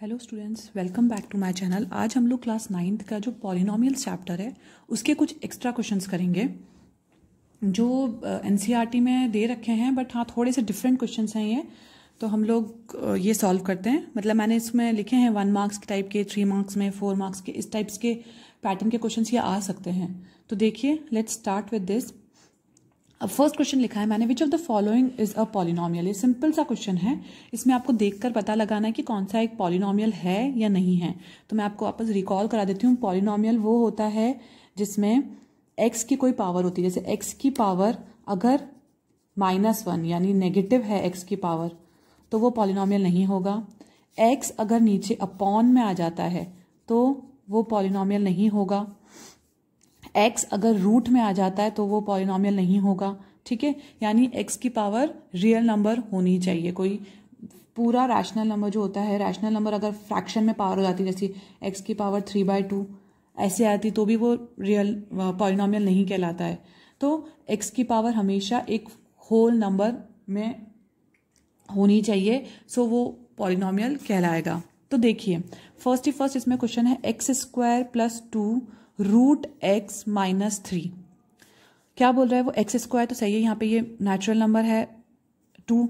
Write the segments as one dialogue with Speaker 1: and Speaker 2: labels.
Speaker 1: hello students welcome back to my channel आज हम लोग क्लास नाइन्थ का जो पॉलिनोमियल चैप्टर है उसके कुछ एक्स्ट्रा क्वेश्चंस करेंगे जो एन uh, e में दे रखे हैं बट हाँ थोड़े से डिफरेंट क्वेश्चंस हैं ये तो हम लोग uh, ये सॉल्व करते हैं मतलब मैंने इसमें लिखे हैं वन मार्क्स टाइप के थ्री मार्क्स में फोर मार्क्स के इस टाइप्स के पैटर्न के क्वेश्चन ये आ सकते हैं तो देखिए लेट्स स्टार्ट विद दिस अब फर्स्ट क्वेश्चन लिखा है मैंने which of the following is a polynomial ये सिंपल सा क्वेश्चन है इसमें आपको देखकर पता लगाना है कि कौन सा एक पॉलिनॉमियल है या नहीं है तो मैं आपको वापस रिकॉल करा देती हूँ पॉलिनॉमियल वो होता है जिसमें एक्स की कोई पावर होती है जैसे एक्स की पावर अगर माइनस वन यानी नेगेटिव है एक्स की पावर तो वो पॉलिनॉमियल नहीं होगा एक्स अगर नीचे अपॉन में आ जाता है तो वो पॉलिनॉमियल नहीं होगा एक्स अगर रूट में आ जाता है तो वो पॉलिनॉमियल नहीं होगा ठीक है यानी एक्स की पावर रियल नंबर होनी चाहिए कोई पूरा रैशनल नंबर जो होता है रैशनल नंबर अगर फ्रैक्शन में पावर हो जाती है जैसे एक्स की पावर थ्री बाय टू ऐसे आती तो भी वो रियल पॉलिनॉमियल नहीं कहलाता है तो एक्स की पावर हमेशा एक होल नंबर में होनी चाहिए सो वो पॉलिनॉमियल कहलाएगा तो देखिए फर्स्ट ही फर्स्ट इसमें क्वेश्चन है x square plus two root x minus three क्या बोल रहा है वो एक्स स्क्वायर तो सही है यहाँ पे ये नेचुरल नंबर है टू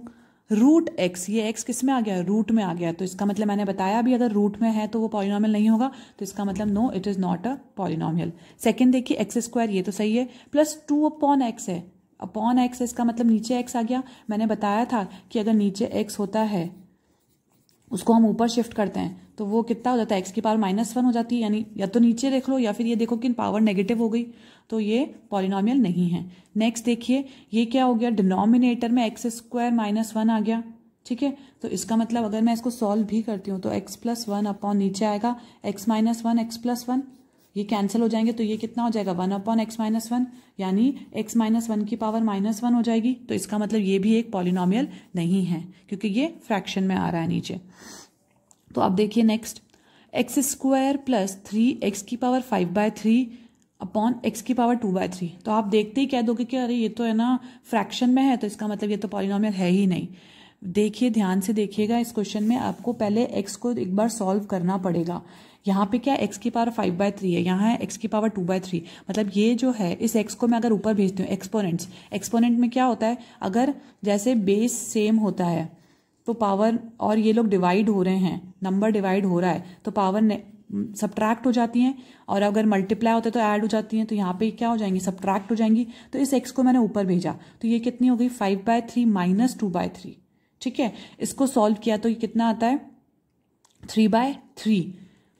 Speaker 1: रूट एक्स ये एक्स किस में आ गया रूट में आ गया तो इसका मतलब मैंने बताया अभी अगर रूट में है तो वो पॉलिनॉमियल नहीं होगा तो इसका मतलब no it is not a polynomial second देखिए एक्स स्क्वायर ये तो सही है प्लस टू अपॉन एक्स है अपॉन एक्स इसका मतलब नीचे एक्स आ गया मैंने बताया था कि अगर नीचे एक्स होता है उसको हम ऊपर शिफ्ट करते हैं तो वो कितना हो जाता है एक्स की पावर माइनस वन हो जाती है यानी या तो नीचे देख लो या फिर ये देखो कि पावर नेगेटिव हो गई तो ये पॉलिनॉमियल नहीं है नेक्स्ट देखिए ये क्या हो गया डिनोमिनेटर में एक्स स्क्वायर माइनस वन आ गया ठीक है तो इसका मतलब अगर मैं इसको सॉल्व भी करती हूँ तो एक्स प्लस वन अपॉन नीचे आएगा x minus one x plus one ये कैंसिल हो जाएंगे तो ये कितना हो जाएगा one upon x minus one यानी एक्स माइनस वन की पावर माइनस वन हो जाएगी तो इसका मतलब ये भी एक पॉलिनोमियल नहीं है क्योंकि ये फ्रैक्शन में आ रहा है नीचे तो अब देखिए next x square plus three x की power five by three upon x की पावर टू बाय थ्री तो आप देखते ही कह दोगे कि अरे ये तो है ना फ्रैक्शन में है तो इसका मतलब ये तो पॉलिनॉमियल है ही नहीं देखिए ध्यान से देखिएगा इस क्वेश्चन में आपको पहले एक्स को एक बार सॉल्व करना पड़ेगा यहाँ पे क्या एक्स की पावर फाइव बाय थ्री है यहाँ है एक्स की पावर टू बाय थ्री मतलब ये जो है इस एक्स को मैं अगर ऊपर भेजती हूँ एक्सपोनेंट्स एक्सपोनेंट में क्या होता है अगर जैसे बेस सेम होता है तो पावर और ये लोग डिवाइड हो रहे हैं नंबर डिवाइड हो रहा है तो पावर सब्ट्रैक्ट हो जाती हैं और अगर मल्टीप्लाई होता है तो ऐड हो जाती हैं तो यहाँ पे क्या हो जाएंगी सब्ट्रैक्ट हो जाएंगी तो इस एक्स को मैंने ऊपर भेजा तो ये कितनी हो गई five by three minus two by three ठीक है इसको सॉल्व किया तो ये कितना आता है थ्री बाय थ्री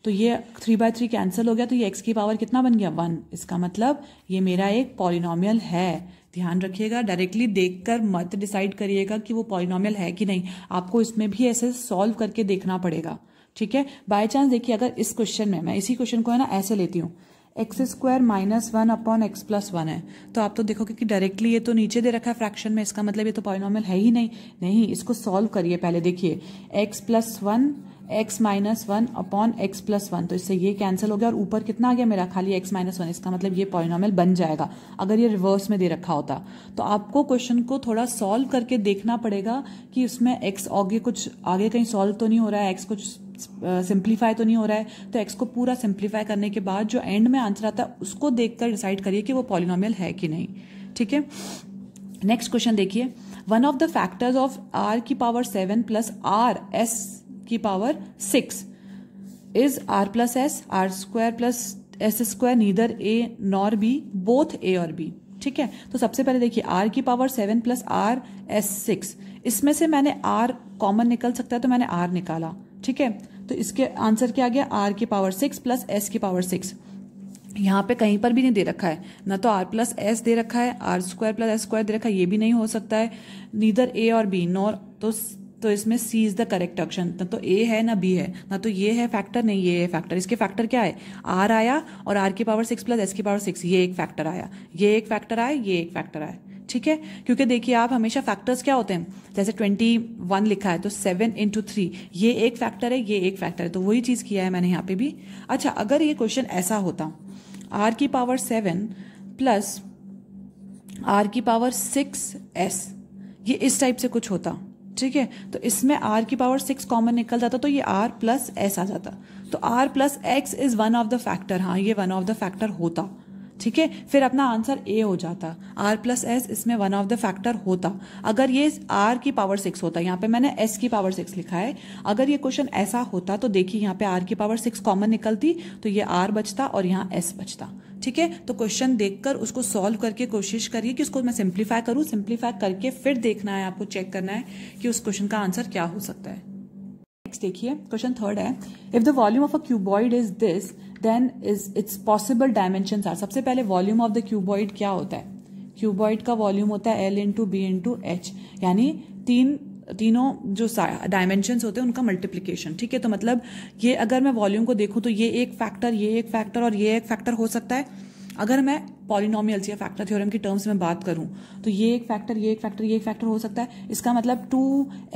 Speaker 1: तो ये थ्री बाय थ्री कैंसिल हो गया तो ये एक्स की पावर कितना बन गया वन इसका मतलब ये मेरा एक पॉलिनोमियल है ध्यान रखिएगा डायरेक्टली देखकर मत डिसाइड करिएगा कि वो पॉलिनोमियल है कि नहीं आपको इसमें भी ऐसे सॉल्व करके देखना पड़ेगा ठीक है बाय चांस देखिए अगर इस क्वेश्चन में मैं इसी क्वेश्चन को है ना ऐसे लेती हूँ x square minus one upon x plus one है तो आप तो देखोगे कि डायरेक्टली ये तो नीचे दे रखा है फ्रैक्शन में इसका मतलब ये तो पॉलिनॉमियल है ही नहीं नहीं इसको सॉल्व करिए पहले देखिए x plus one x minus one upon x plus one तो इससे ये कैंसिल हो गया और ऊपर कितना आ गया मेरा खाली एक्स माइनस वन इसका मतलब ये पॉइनॉमल बन जाएगा अगर ये रिवर्स में दे रखा होता तो आपको क्वेश्चन को थोड़ा सॉल्व करके देखना पड़ेगा कि उसमें x आगे कुछ आगे कहीं सॉल्व तो नहीं हो रहा है एक्स कुछ सिंप्लीफाई तो नहीं हो रहा है तो एक्स को पूरा सिंप्लीफाई करने के बाद जो एंड में आंसर आता है उसको देखकर डिसाइड करिए कि वो पॉलिनॉमियल है कि नहीं ठीक है नेक्स्ट क्वेश्चन देखिए one of the factors of r की power seven plus r s की power six is r plus s r square plus s square neither a nor b both a और b ठीक है तो सबसे पहले देखिए आर की power seven plus r s six इसमें से मैंने आर कॉमन निकल सकता है तो मैंने आर निकाला ठीक है तो इसके आंसर क्या आ गया आर की पावर सिक्स प्लस एस की पावर सिक्स यहाँ पे कहीं पर भी नहीं दे रखा है ना तो आर प्लस एस दे रखा है r square plus s square दे रखा है ये भी नहीं हो सकता है नीदर ए और बी नॉर तो तो इसमें c is the correct option ना तो ए है ना बी है ना तो ये है फैक्टर नहीं ये है फैक्टर इसके फैक्टर क्या है आर आया और आर की पावर सिक्स प्लस एस की पावर सिक्स ये एक फैक्टर आया ये एक फैक्टर आया ये एक फैक्टर आया ठीक है क्योंकि देखिए आप हमेशा फैक्टर्स क्या होते हैं जैसे ट्वेंटी वन लिखा है तो सेवन इंटू थ्री ये एक फैक्टर है ये एक फैक्टर है तो वही चीज़ किया है मैंने यहाँ पे भी अच्छा अगर ये क्वेश्चन ऐसा होता आर की पावर सेवन प्लस आर की पावर सिक्स एस ये इस टाइप से कुछ होता ठीक है तो इसमें आर की पावर सिक्स कॉमन निकल जाता तो ये आर प्लस एस आ जाता तो r plus x is one of the factor हाँ ये वन ऑफ द फैक्टर होता ठीक है फिर अपना आंसर ए हो जाता आर प्लस एस इसमें वन ऑफ द फैक्टर होता अगर ये आर की पावर सिक्स होता यहाँ पे मैंने एस की पावर सिक्स लिखा है अगर ये क्वेश्चन ऐसा होता तो देखिए यहाँ पे आर की पावर सिक्स कॉमन निकलती तो ये आर बचता और यहाँ एस बचता ठीक है तो क्वेश्चन देखकर उसको सॉल्व करके कोशिश करिए कि उसको मैं सिंप्लीफाई करूँ सिंप्लीफाई करके फिर देखना है आपको चेक करना है कि उस क्वेश्चन का आंसर क्या हो सकता है नेक्स्ट देखिए क्वेश्चन थर्ड है if the volume of a cuboid is this then is its possible dimension are सबसे पहले वॉल्यूम ऑफ द क्यूबॉइड क्या होता है क्यूबॉइड का वॉल्यूम होता है l into b into h यानी तीन तीनों जो डायमेंशंस होते हैं उनका मल्टीप्लीकेशन ठीक है तो मतलब ये अगर मैं वॉल्यूम को देखूँ तो ये एक फैक्टर ये एक फैक्टर और ये एक फैक्टर हो सकता है अगर मैं पॉलिनोमियल्स या फैक्टर थ्योरम की टर्म्स में बात करूं तो ये एक फैक्टर ये एक फैक्टर ये एक फैक्टर हो सकता है इसका मतलब टू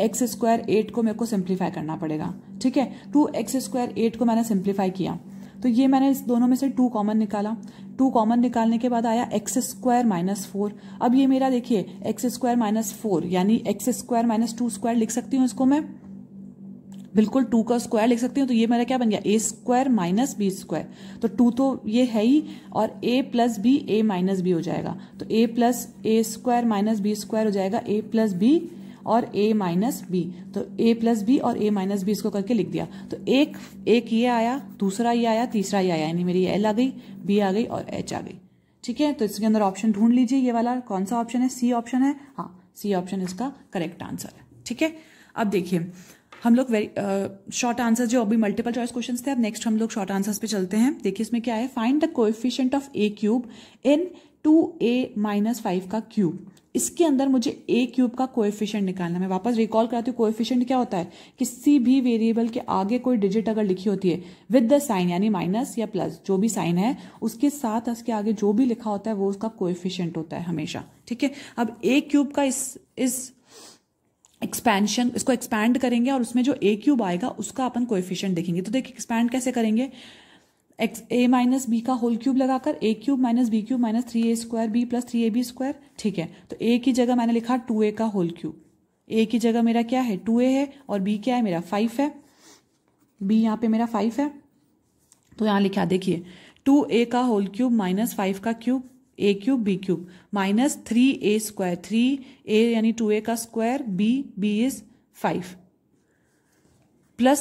Speaker 1: एक्स स्क्वायर एट को मेरे को सिंप्लीफाई करना पड़ेगा ठीक है टू एक्स स्क्वायर एट को मैंने सिंप्लीफाई किया तो ये मैंने इस दोनों में से टू कॉमन निकाला टू कॉमन निकालने के बाद आया एक्स स्क्वायर माइनस फोर अब ये मेरा देखिए एक्स स्क्वायर माइनस फोर यानी x square minus two square लिख सकती हूँ इसको मैं बिल्कुल टू का स्क्वायर लिख सकती हूँ तो ये मेरा क्या बन गया a square minus b square तो टू तो ये है ही और a plus b a minus b हो जाएगा तो a plus a square minus b square हो जाएगा ए प्लस बी और ए माइनस बी तो ए प्लस बी और ए माइनस बी इसको करके लिख दिया तो एक एक ये आया दूसरा ये आया तीसरा ये आया यानी मेरी एल आ गई बी आ गई और एच आ गई ठीक है तो इसके अंदर ऑप्शन ढूंढ लीजिए ये वाला कौन सा ऑप्शन है सी ऑप्शन है हाँ सी ऑप्शन इसका करेक्ट आंसर है ठीक है अब देखिए हम लोग वेरी शॉर्ट आंसर जो अभी मल्टीपल चॉइस क्वेश्चन थे अब नेक्स्ट हम लोग शॉर्ट आंसर्स पे चलते हैं देखिए इसमें क्या है find the coefficient of a cube in two a minus five का क्यूब इसके अंदर मुझे ए क्यूब का कोएफिशिएंट निकालना मैं वापस रिकॉल कराती हूँ कोएफिशिएंट क्या होता है किसी भी वेरिएबल के आगे कोई डिजिट अगर लिखी होती है विद द साइन यानी माइनस या प्लस जो भी साइन है उसके साथ उसके आगे जो भी लिखा होता है वो उसका कोएफिशिएंट होता है हमेशा ठीक है अब ए क्यूब का इस इस एक्सपेंशन इसको एक्सपैंड करेंगे और उसमें जो ए क्यूब आएगा उसका अपन कोएफिशिएंट देखेंगे तो देखिए एक्सपैंड कैसे करेंगे एक्स ए माइनस बी का होल क्यूब लगाकर a cube minus b cube minus three a square b plus three a b square ठीक है तो ए की जगह मैंने लिखा टू ए का होल क्यूब ए की जगह मेरा क्या है टू ए है और बी क्या है मेरा फाइव है बी यहाँ पे मेरा फाइव है तो यहाँ लिखा देखिए टू ए का होल क्यूब माइनस फाइव का cube a cube b cube minus three a square three a यानी टू ए का square b b is five plus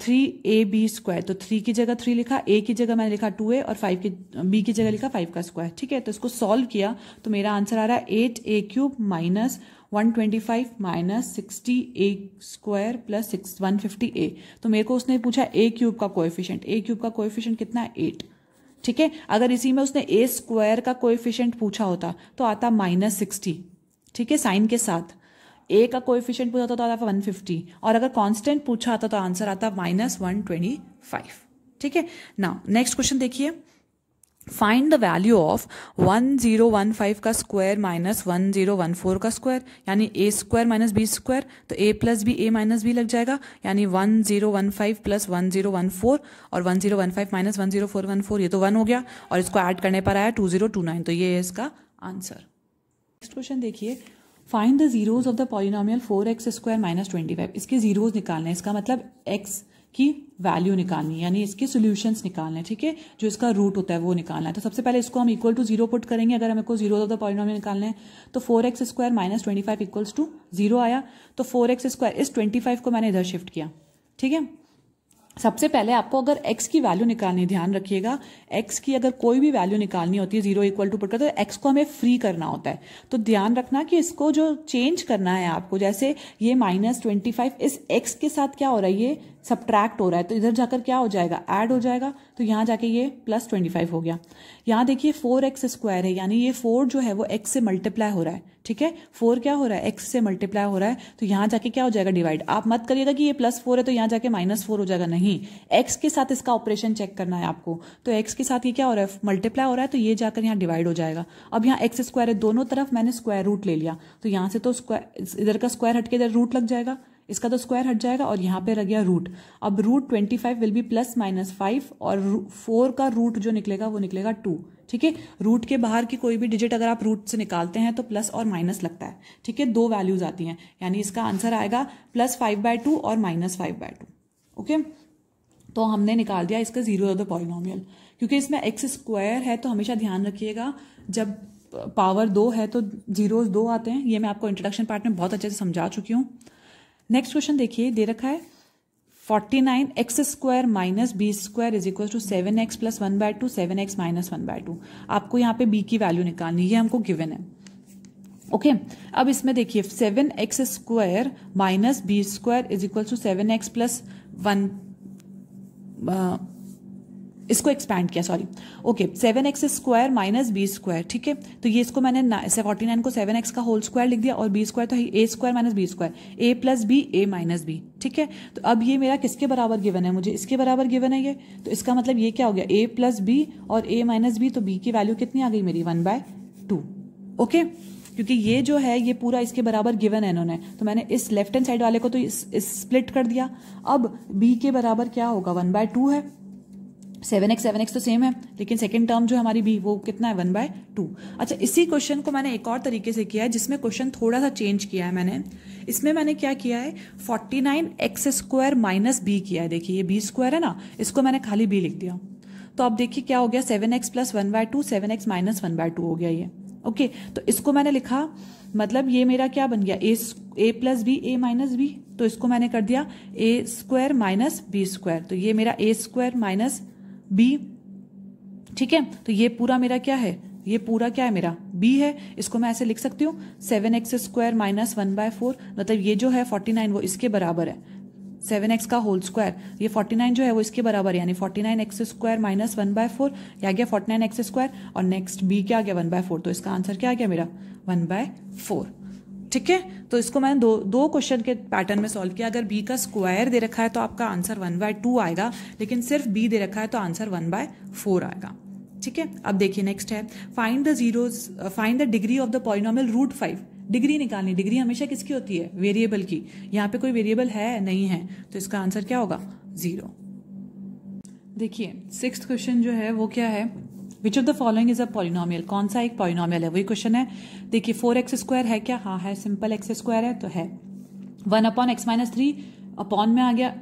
Speaker 1: three a b square तो थ्री की जगह थ्री लिखा ए की जगह मैंने लिखा टू ए और फाइव की बी की जगह लिखा फाइव का स्क्वायर ठीक है तो इसको सॉल्व किया तो मेरा आंसर आ रहा है eight a cube minus one twenty five minus sixty a square plus six one fifty a तो मेरे को उसने पूछा ए क्यूब का कोएफिशिएंट ए क्यूब का कोएफिशिएंट कितना है एट ठीक है अगर इसी में उसने ए स्क्वायर का कोएफिशिएंट पूछा होता तो आता माइनस सिक्सटी ठीक है साइन के साथ ए का कोएफिशिएंट पूछा तो आता वन फिफ्टी और अगर कांस्टेंट पूछा आता तो आंसर आता माइनस वन ट्वेंटी फाइव ठीक है ना नेक्स्ट क्वेश्चन देखिए फाइंड द वैल्यू ऑफ 1015 का स्क्वायर माइनस 1014 का स्क्वायर यानी a square minus b square तो a plus b a minus b लग जाएगा यानी 1015 प्लस 1014 और 1015 माइनस 10414 ये तो वन हो गया और इसको ऐड करने पर आया 2029 तो ये है इसका आंसर नेक्स्ट क्वेश्चन देखिए find the zeros of the polynomial four x square minus twenty five इसके जीरोज निकालना है इसका मतलब एक्स की वैल्यू निकालनी है यानी इसके सोल्यूशंस निकालने ठीक है जो इसका रूट होता है वो निकालना है तो सबसे पहले इसको हम इक्वल टू जीरो पुट करेंगे अगर हमें को जीरो ऑफ द पॉलिनॉमियल निकालना है तो four x square minus twenty five equals to zero आया तो फोर एक्स स्क्वायर इस ट्वेंटी फाइव को मैंने इधर शिफ्ट किया ठीक है सबसे पहले आपको अगर x की वैल्यू निकालनी ध्यान रखिएगा x की अगर कोई भी वैल्यू निकालनी होती है जीरो इक्वल टू पुट करते तो x को हमें फ्री करना होता है तो ध्यान रखना कि इसको जो चेंज करना है आपको जैसे ये माइनस ट्वेंटी फाइव इस x के साथ क्या हो रहा है ये सब्ट्रैक्ट हो रहा है तो इधर जाकर क्या हो जाएगा ऐड हो जाएगा तो यहाँ जाके ये प्लस ट्वेंटी फाइव हो गया यहाँ देखिए फोर एक्स स्क्वायर है यानी ये फोर जो है वो एक्स से मल्टीप्लाई हो रहा है ठीक है फोर क्या हो रहा है एक्स से मल्टीप्लाई हो रहा है तो यहाँ जाके क्या हो जाएगा डिवाइड आप मत करिएगा कि ये प्लस फोर है तो यहाँ जाके माइनस फोर हो जाएगा नहीं एक्स के साथ इसका ऑपरेशन चेक करना है आपको तो एक्स के साथ ये क्या हो रहा है मल्टीप्लाई हो रहा है तो ये जाकर यहाँ डिवाइड हो जाएगा अब यहाँ एक्स स्क्वायर है दोनों तरफ मैंने स्क्वायर रूट ले लिया तो यहाँ से तो स्क्वायर इधर का स्क्वायर हटके इधर रूट लग जाएगा इसका तो स्क्वायर हट जाएगा और यहाँ पे रह गया रूट अब root twenty five will be plus minus five और फोर का रूट जो निकलेगा वो निकलेगा टू ठीक है रूट के बाहर की कोई भी डिजिट अगर आप रूट से निकालते हैं तो प्लस और माइनस लगता है ठीक है दो वैल्यूज आती हैं यानी इसका आंसर आएगा प्लस फाइव बाय टू और minus five by two okay तो हमने निकाल दिया इसका जीरो ऑफ द पॉलिनोमियल क्योंकि इसमें एक्स स्क्वायर है तो हमेशा ध्यान रखिएगा जब पावर दो है तो जीरोज दो आते हैं ये मैं आपको इंट्रोडक्शन पार्ट में बहुत अच्छे से समझा चुकी हूँ नेक्स्ट क्वेश्चन देखिए दे रखा है forty nine x square minus b square is equal to seven x plus one by two seven x minus one by two आपको यहाँ पे बी की वैल्यू निकालनी है हमको गिवन है ओके okay, अब इसमें देखिए seven x square minus b square is equal to seven x plus one इसको एक्सपैंड किया sorry okay seven x square minus b square ठीक है तो ये इसको मैंने फोर्टी नाइन को सेवन एक्स का होल स्क्वायर लिख दिया और बी स्क्वायर तो a square minus b square a plus b a minus b ठीक है तो अब ये मेरा किसके बराबर गिवन है मुझे इसके बराबर गिवन है ये तो इसका मतलब ये क्या हो गया ए प्लस बी और ए माइनस बी तो बी की वैल्यू कितनी आ गई मेरी वन बाय टू ओके क्योंकि ये जो है ये पूरा इसके बराबर गिवन है इन्होंने तो मैंने इस लेफ्ट हैंड साइड वाले को तो स्प्लिट कर दिया अब बी के बराबर क्या होगा वन बाय टू है सेवन एक्स सेवन एक्स तो सेम है लेकिन सेकेंड टर्म जो हमारी बी वो कितना है वन बाय टू अच्छा इसी क्वेश्चन को मैंने एक और तरीके से किया है जिसमें क्वेश्चन थोड़ा सा चेंज किया है मैंने इसमें मैंने क्या किया है forty nine x square minus b किया है देखिए ये बी स्क्वायर है ना इसको मैंने खाली बी लिख दिया तो अब देखिए क्या हो गया seven x plus one by two seven x minus one by two हो गया ये ओके तो इसको मैंने लिखा मतलब ये मेरा क्या बन गया a a plus b a minus b तो इसको मैंने कर दिया a square minus b square तो ये मेरा ए स्क्वायर माइनस बी ठीक है तो ये पूरा मेरा क्या है ये पूरा क्या है मेरा बी है इसको मैं ऐसे लिख सकती हूँ seven x square minus one by four मतलब ये जो है फोर्टी नाइन वो इसके बराबर है सेवन एक्स का होल स्क्वायर ये फोर्टी नाइन जो है वो इसके बराबर यानी forty nine x square minus one by four या आ गया फोर्टी नाइन एक्स स्क्वायर और नेक्स्ट बी क्या आ गया वन बाय फोर तो इसका आंसर क्या आ गया मेरा वन बाय फोर ठीक है तो इसको मैंने दो दो क्वेश्चन के पैटर्न में सॉल्व किया अगर बी का स्क्वायर दे रखा है तो आपका आंसर वन बाय टू आएगा लेकिन सिर्फ बी दे रखा है तो आंसर वन बाय फोर आएगा ठीक है अब देखिए नेक्स्ट है find the zeros find the degree of the polynomial root five degree निकालनी डिग्री हमेशा किसकी होती है वेरिएबल की यहाँ पे कोई वेरिएबल है नहीं है तो इसका आंसर क्या होगा जीरो देखिए सिक्स क्वेश्चन जो है वो क्या है which of the following is a polynomial कौन सा एक पॉलिनॉमियल है वही क्वेश्चन है देखिए फोर एक्स स्क्वायर है क्या हाँ है सिंपल एक्स स्क्वायर है तो है one upon x minus three upon में आ गया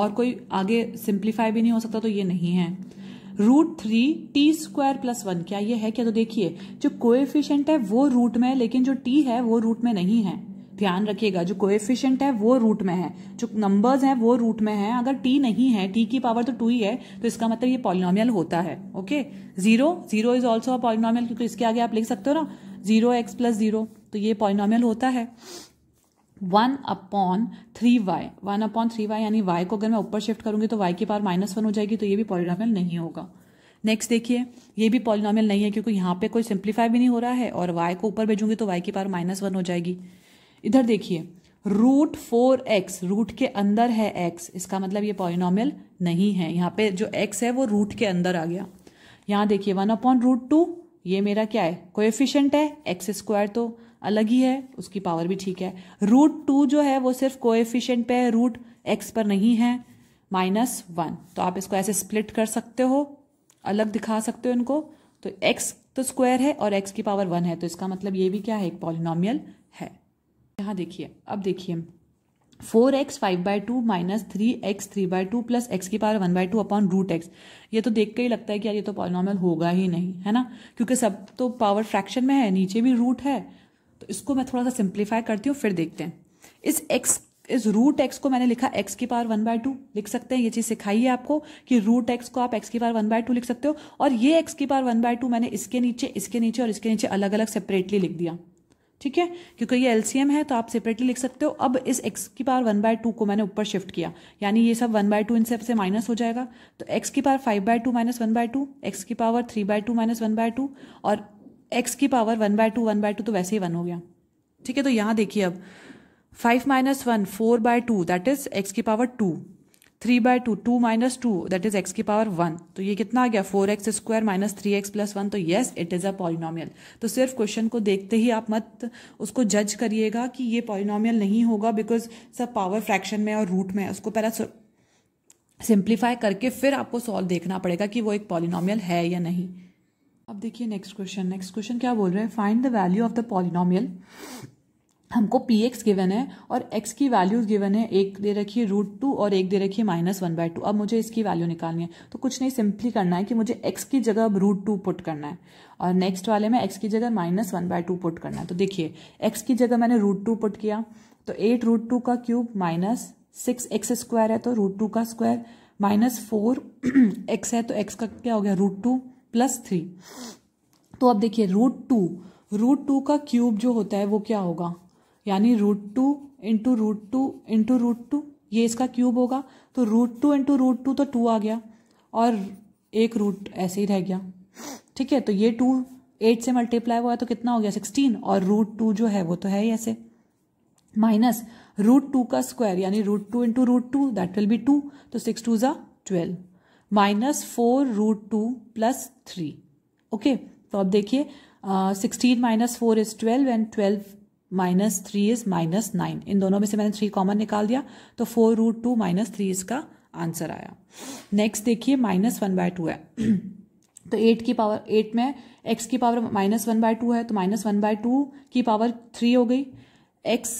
Speaker 1: और कोई आगे सिंप्लीफाई भी नहीं हो सकता तो ये नहीं है root three t square plus one क्या ये है क्या तो देखिए जो कोएफिशिएंट है वो रूट में है लेकिन जो टी है वो रूट में नहीं है ध्यान रखिएगा जो कोएफिशिएंट है वो रूट में है जो नंबर्स हैं वो रूट में है अगर टी नहीं है टी की पावर तो टू ही है तो इसका मतलब ये पॉलिनॉमियल होता है okay zero zero is also a polynomial क्योंकि इसके आगे आप लिख सकते हो ना जीरो एक्स प्लस जीरो तो ये पॉलिनॉमियल होता है one upon three y one upon three y यानी वाई को अगर मैं ऊपर शिफ्ट करूंगी तो वाई की पावर माइनस वन हो जाएगी तो ये भी पॉलिनॉमियल नहीं होगा नेक्स्ट देखिए ये भी पॉलिनॉमियल नहीं है क्योंकि यहां पे कोई सिंप्लीफाई भी नहीं हो रहा है और वाई को ऊपर भेजूंगी तो वाई की पावर माइनस वन हो जाएगी इधर देखिए रूट फोर एक्स रूट के अंदर है एक्स इसका मतलब ये पॉलिनॉमियल नहीं है यहाँ पे जो एक्स है वो रूट के अंदर आ गया यहाँ देखिए वन अपॉन रूट टू ये मेरा क्या है कोएफिशिएंट है एक्स स्क्वायर तो अलग ही है उसकी पावर भी ठीक है रूट टू जो है वो सिर्फ कोएफिशियंट पे है रूट एक्स पर नहीं है माइनस वन तो आप इसको ऐसे स्प्लिट कर सकते हो अलग दिखा सकते हो इनको तो एक्स तो स्क्वायर है और एक्स की पावर वन है तो इसका मतलब ये भी क्या है एक पॉलिनोमियल है यहाँ देखिए अब देखिए four x five by two minus three x three by two plus x की power one by two upon root x ये तो देख के ही लगता है कि यार ये तो पॉलिनॉमल होगा ही नहीं है ना क्योंकि सब तो पावर फ्रैक्शन में है नीचे भी रूट है तो इसको मैं थोड़ा सा सिंप्लीफाई करती हूँ फिर देखते हैं इस एक्स इस रूट एक्स को मैंने लिखा एक्स की पावर वन बाय टू लिख सकते हैं ये चीज सिखाई है आपको कि रूट एक्स को आप एक्स की पावर वन बाय टू लिख सकते हो और ये एक्स की पावर वन बाय टू मैंने इसके नीचे इसके नीचे और इसके नीचे अलग अलग सेपरेटली लिख दिया ठीक है क्योंकि ये एलसीएम है तो आप सेपरेटली लिख सकते हो अब इस एक्स की पावर वन बाय टू को मैंने ऊपर शिफ्ट किया यानी ये सब वन बाय टू इनसे से माइनस हो जाएगा तो एक्स की power five by two minus one by two x की power three by two minus one by two और एक्स की power one by two one by two तो वैसे ही वन हो गया ठीक है तो यहां देखिए अब five minus one four by two that is x की power two three by two two minus two that is x की पावर वन तो ये कितना आ गया four x square minus three x plus one तो yes it is a polynomial तो सिर्फ क्वेश्चन को देखते ही आप मत उसको जज करिएगा कि ये पॉलिनोमियल नहीं होगा बिकॉज सब पावर फ्रैक्शन में और रूट में उसको पहला सिंप्लीफाई करके फिर आपको सॉल्व देखना पड़ेगा कि वो एक पॉलिनॉमियल है या नहीं अब देखिए नेक्स्ट क्वेश्चन नेक्स्ट क्वेश्चन क्या बोल रहे हैं find the value of the polynomial हमको पी एक्स गिवन है और एक्स की वैल्यूज गिवन है एक दे रखी है रूट टू और एक दे रखी है माइनस वन बाय टू अब मुझे इसकी वैल्यू निकालनी है तो कुछ नहीं सिंपली करना है कि मुझे एक्स की जगह अब रूट टू पुट करना है और नेक्स्ट वाले में एक्स की जगह minus one by two put करना है तो देखिए एक्स की जगह मैंने रूट टू पुट किया तो एट रूट टू का cube minus six x square है तो रूट टू का स्क्वायर माइनस फोर एक्स है तो एक्स का क्या हो गया रूट टू प्लस थ्री तो अब देखिए रूट टू रूट टू का क्यूब जो होता है वो क्या होगा यानी root two into root two into root two ये इसका क्यूब होगा तो root two into root two तो टू आ गया और एक रूट ऐसे ही रह गया ठीक है तो ये टू एट से मल्टीप्लाई हुआ तो कितना हो गया सिक्सटीन और रूट टू जो है वो तो है ही ऐसे माइनस रूट टू का स्क्वायर यानी root two into root two that will be two तो सिक्स टू ज़ा twelve minus four root two plus three okay तो अब देखिए sixteen minus four is twelve and twelve minus three is minus nine इन दोनों में से मैंने थ्री कॉमन निकाल दिया तो four root two minus three इसका आंसर आया नेक्स्ट देखिए माइनस वन बाय टू है तो एट की पावर एट में एक्स की power minus one by two है तो माइनस वन बाय टू की पावर थ्री हो गई एक्स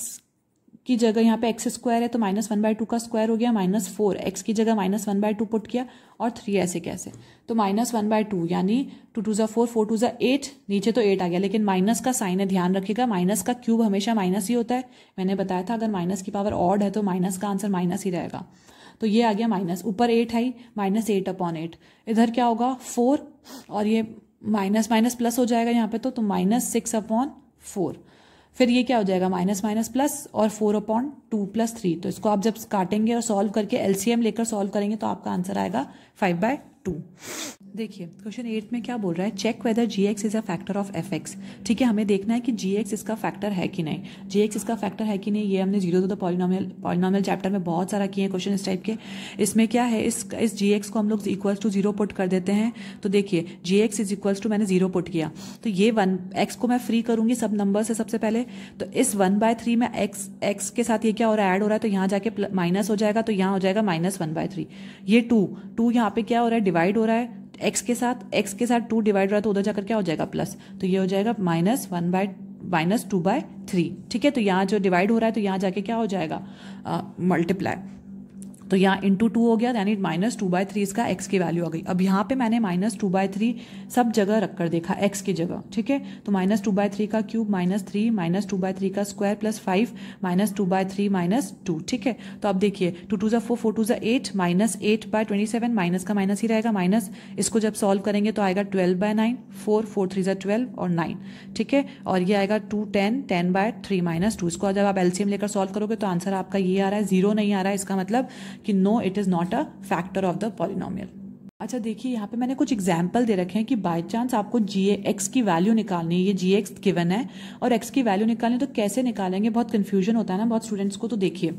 Speaker 1: की जगह यहाँ पे एक्स स्क्वायर है तो माइनस वन बाय टू का स्क्वायर हो गया माइनस फोर एक्स की जगह minus one by two put किया और थ्री ऐसे कैसे तो माइनस वन बाय टू यानी टू टू ज़ा फोर फोर टू ज़ा एट नीचे तो एट आ गया लेकिन माइनस का साइन है ध्यान रखिएगा माइनस का क्यूब हमेशा माइनस ही होता है मैंने बताया था अगर माइनस की पावर ऑड है तो माइनस का आंसर माइनस ही रहेगा तो ये आ गया माइनस ऊपर एट आई माइनस एट अपॉन एट इधर क्या होगा फोर और ये माइनस माइनस प्लस हो जाएगा यहाँ पे तो माइनस सिक्स अपॉन फोर फिर ये क्या हो जाएगा माइनस माइनस प्लस और four upon two plus three तो इसको आप जब काटेंगे और सॉल्व करके एलसीएम लेकर सॉल्व करेंगे तो आपका आंसर आएगा फाइव बाय टू देखिए क्वेश्चन एट में क्या बोल रहा है check whether g x is a factor of f x ठीक है हमें देखना है कि जी एक्स इसका फैक्टर है कि नहीं जी एक्स इसका फैक्टर है कि नहीं ये हमने जीरो टू द चैप्टर में बहुत सारा किए हैं क्वेश्चन इस टाइप के इसमें क्या है इस इस जी एक्स को हम लोग इक्वल्स टू जीरो पुट कर देते हैं तो देखिए g x is equals to मैंने जीरो पुट किया तो ये वन एक्स को मैं फ्री करूंगी सब नंबर से सबसे पहले तो इस वन बाय थ्री में एक्स एक्स के साथ ये क्या हो रहा है एड हो रहा है तो यहाँ जाके माइनस हो जाएगा तो यहाँ हो जाएगा माइनस वन बाय थ्री ये टू टू यहाँ पे क्या हो रहा है डिवाइड हो रहा है एक्स के साथ एक्स के साथ टू डिवाइड रहा तो उधर जाकर क्या हो जाएगा प्लस तो ये हो जाएगा minus one by minus two by three ठीक है तो यहाँ जो डिवाइड हो रहा है तो यहाँ जाके क्या हो जाएगा मल्टीप्लाई तो यहाँ इंटू टू हो गया यानी माइनस टू बाय थ्री इसका एक्स की वैल्यू आ गई अब यहाँ पे मैंने माइनस टू बाय थ्री सब जगह रख कर देखा एक्स की जगह ठीक है तो माइनस टू बाय थ्री का cube minus three minus two by three का square plus five minus two by three minus two ठीक है तो अब देखिए टू टू ज़ा फोर फोर टू जो eight minus eight by twenty seven minus का माइनस ही रहेगा माइनस इसको जब सॉल्व करेंगे तो आएगा twelve by nine four four three जो ट्वेल्व और नाइन ठीक है और ये आएगा two ten ten by three minus two इसको जब आप एल्सियम लेकर सॉल्व करोगे तो आंसर आपका ये आ रहा है जीरो नहीं आ रहा है इसका मतलब कि no it is not a factor of the polynomial अच्छा देखिए यहाँ पे मैंने कुछ एग्जाम्पल दे रखे हैं कि बाय चांस आपको जी एक्स की वैल्यू निकालनी है ये जी एक्स गिवन है और एक्स की वैल्यू निकालनी तो कैसे निकालेंगे बहुत कंफ्यूजन होता है ना बहुत स्टूडेंट्स को तो देखिए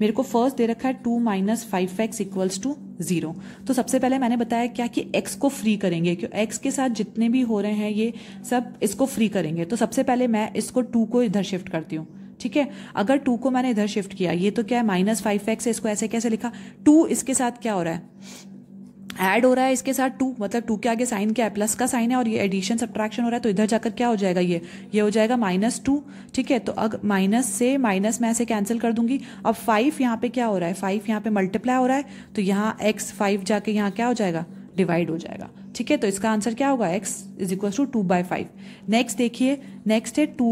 Speaker 1: मेरे को फर्स्ट दे रखा है two minus five x equals to zero तो सबसे पहले मैंने बताया क्या कि एक्स को फ्री करेंगे क्यों एक्स के साथ जितने भी हो रहे हैं ये सब इसको फ्री करेंगे तो सबसे पहले मैं इसको टू को इधर शिफ्ट करती हूँ ठीक है अगर टू को मैंने इधर शिफ्ट किया ये तो क्या है माइनस फाइव एक्स है इसको ऐसे कैसे लिखा टू इसके साथ क्या हो रहा है ऐड हो रहा है इसके साथ टू मतलब टू के आगे साइन क्या है प्लस का साइन है और ये एडिशन सब्ट्रैक्शन हो रहा है तो इधर जाकर क्या हो जाएगा ये ये हो जाएगा माइनस टू ठीक है तो अब माइनस से माइनस मैं ऐसे कैंसिल कर दूंगी अब फाइव यहाँ पे क्या हो रहा है फाइव यहाँ पे मल्टीप्लाई हो रहा है तो यहाँ एक्स फाइव जाके यहाँ क्या हो जाएगा डिवाइड हो जाएगा ठीक है तो इसका आंसर क्या होगा x is equal to two by five next देखिए नेक्स्ट है two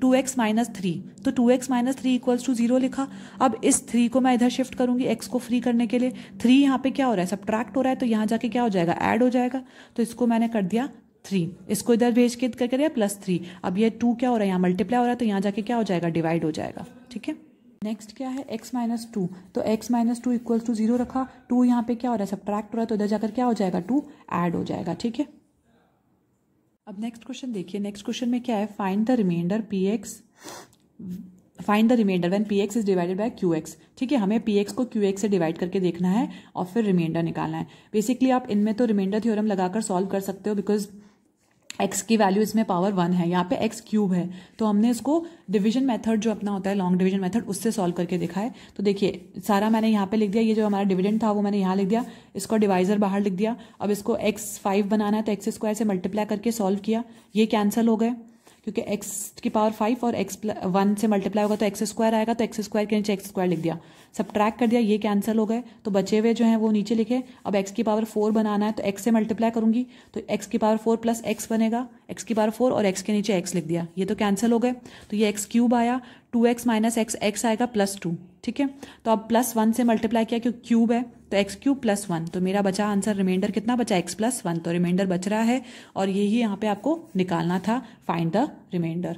Speaker 1: two x minus three तो two x minus three equals to zero लिखा अब इस थ्री को मैं इधर शिफ्ट करूंगी एक्स को फ्री करने के लिए थ्री यहाँ पे क्या हो रहा है सब्ट्रैक्ट हो रहा है तो यहाँ जाके क्या हो जाएगा ऐड हो जाएगा तो इसको मैंने कर दिया थ्री इसको इधर भेज के करके दिया प्लस थ्री अब ये टू क्या हो रहा है यहाँ मल्टीप्लाई हो रहा है तो यहाँ जाके क्या हो जाएगा डिवाइड हो जाएगा ठीक है नेक्स्ट क्या है x माइनस टू तो x minus two equals to zero रखा टू यहाँ पे क्या हो रहा है सब्ट्रैक्ट हो रहा है तो इधर जाकर क्या हो जाएगा टू ऐड हो जाएगा ठीक है अब नेक्स्ट क्वेश्चन देखिए नेक्स्ट क्वेश्चन में क्या है find the remainder p x find the remainder when p x is divided by q x ठीक है हमें पी एक्स को क्यू एक्स से डिवाइड करके देखना है और फिर रिमाइंडर निकालना है बेसिकली आप इनमें तो रिमाइंडर थ्योरम लगाकर सॉल्व कर सकते हो बिकॉज एक्स की वैल्यू इसमें पावर वन है यहाँ पे एक्स क्यूब है तो हमने इसको डिवीजन मेथड जो अपना होता है लॉन्ग डिवीजन मेथड उससे सॉल्व करके देखा है तो देखिए सारा मैंने यहाँ पे लिख दिया ये जो हमारा डिविडेंड था वो मैंने यहाँ लिख दिया इसको डिवाइजर बाहर लिख दिया अब इसको एक्स फाइव बनाना है तो एक्स स्क्वायर से मल्टीप्लाई करके सॉल्व किया ये कैंसिल हो गए क्योंकि एक्स की पावर फाइव और एक्स वन से मल्टीप्लाई होगा तो एक्स स्क्वायर आएगा तो एक्स स्क्वायर के नीचे एक्स स्क्वायर लिख दिया सब ट्रैक कर दिया ये कैंसिल हो गए तो बचे हुए जो है वो नीचे लिखे अब एक्स की पावर फोर बनाना है तो एक्स से मल्टीप्लाई करूंगी तो एक्स की पावर फोर प्लस एक्स बनेगा एक्स की पावर फोर और एक्स के नीचे एक्स लिख दिया ये तो कैंसिल हो गए तो ये एक्स क्यूब आया two x minus x x आएगा प्लस टू ठीक है तो अब प्लस वन से मल्टीप्लाई किया क्योंकि क्यूब है तो एक्स क्यूब प्लस वन तो मेरा बचा आंसर रिमाइंडर कितना बचा एक्स प्लस वन तो रिमाइंडर बच रहा है और यही यहाँ पे आपको निकालना था फाइंड द रिमाइंडर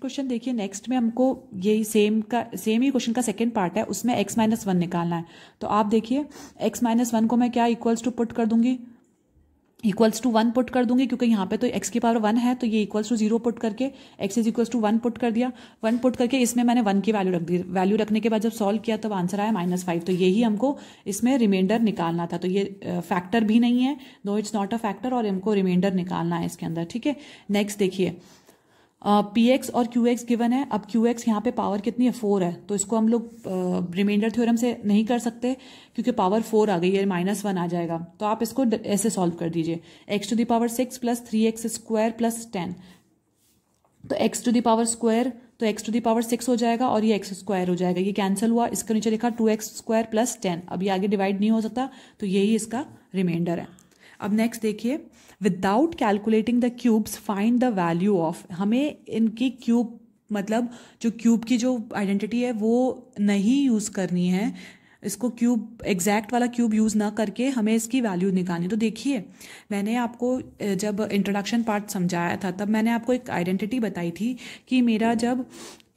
Speaker 1: क्वेश्चन देखिए नेक्स्ट में हमको यही सेम का सेम ही क्वेश्चन का सेकंड पार्ट है उसमें x माइनस वन निकालना है तो आप देखिए x माइनस वन को मैं क्या इक्वल्स टू पुट कर दूंगी इक्वल्स टू वन पुट कर दूंगी क्योंकि यहाँ पे तो एक्स की पावर वन है तो ये इक्वल्स टू जीरो पुट करके x is equals to one put कर दिया वन पुट करके इसमें मैंने वन की वैल्यू रख दी वैल्यू रखने के बाद जब सॉल्व किया तब आंसर आया माइनस फाइव तो यही हमको इसमें रिमाइंडर निकालना था तो ये फैक्टर भी नहीं है दो इट्स नॉट अ फैक्टर और हमको रिमाइंडर निकालना है इसके अंदर ठीक है नेक्स्ट देखिए पी एक्स और क्यू एक्स गिवन है अब क्यू एक्स यहाँ पे पावर कितनी है फोर है तो इसको हम लोग रिमाइंडर थ्योरम से नहीं कर सकते क्योंकि पावर फोर आ गई है माइनस वन आ जाएगा तो आप इसको ऐसे सॉल्व कर दीजिए x to the power six plus three x square plus ten तो एक्स टू दावर स्क्वायर तो एक्स टू दावर सिक्स हो जाएगा और ये एक्स स्क्वायर हो जाएगा ये कैंसिल हुआ इसके नीचे लिखा two x square plus ten अब ये आगे डिवाइड नहीं हो सकता तो यही इसका रिमाइंडर है अब नेक्स्ट देखिए without calculating the cubes find the value of हमें इनकी क्यूब मतलब जो क्यूब की जो आइडेंटिटी है वो नहीं यूज़ करनी है इसको क्यूब एग्जैक्ट वाला क्यूब यूज़ ना करके हमें इसकी वैल्यू निकालनी तो देखिए मैंने आपको जब इंट्रोडक्शन पार्ट समझाया था तब मैंने आपको एक आइडेंटिटी बताई थी कि मेरा जब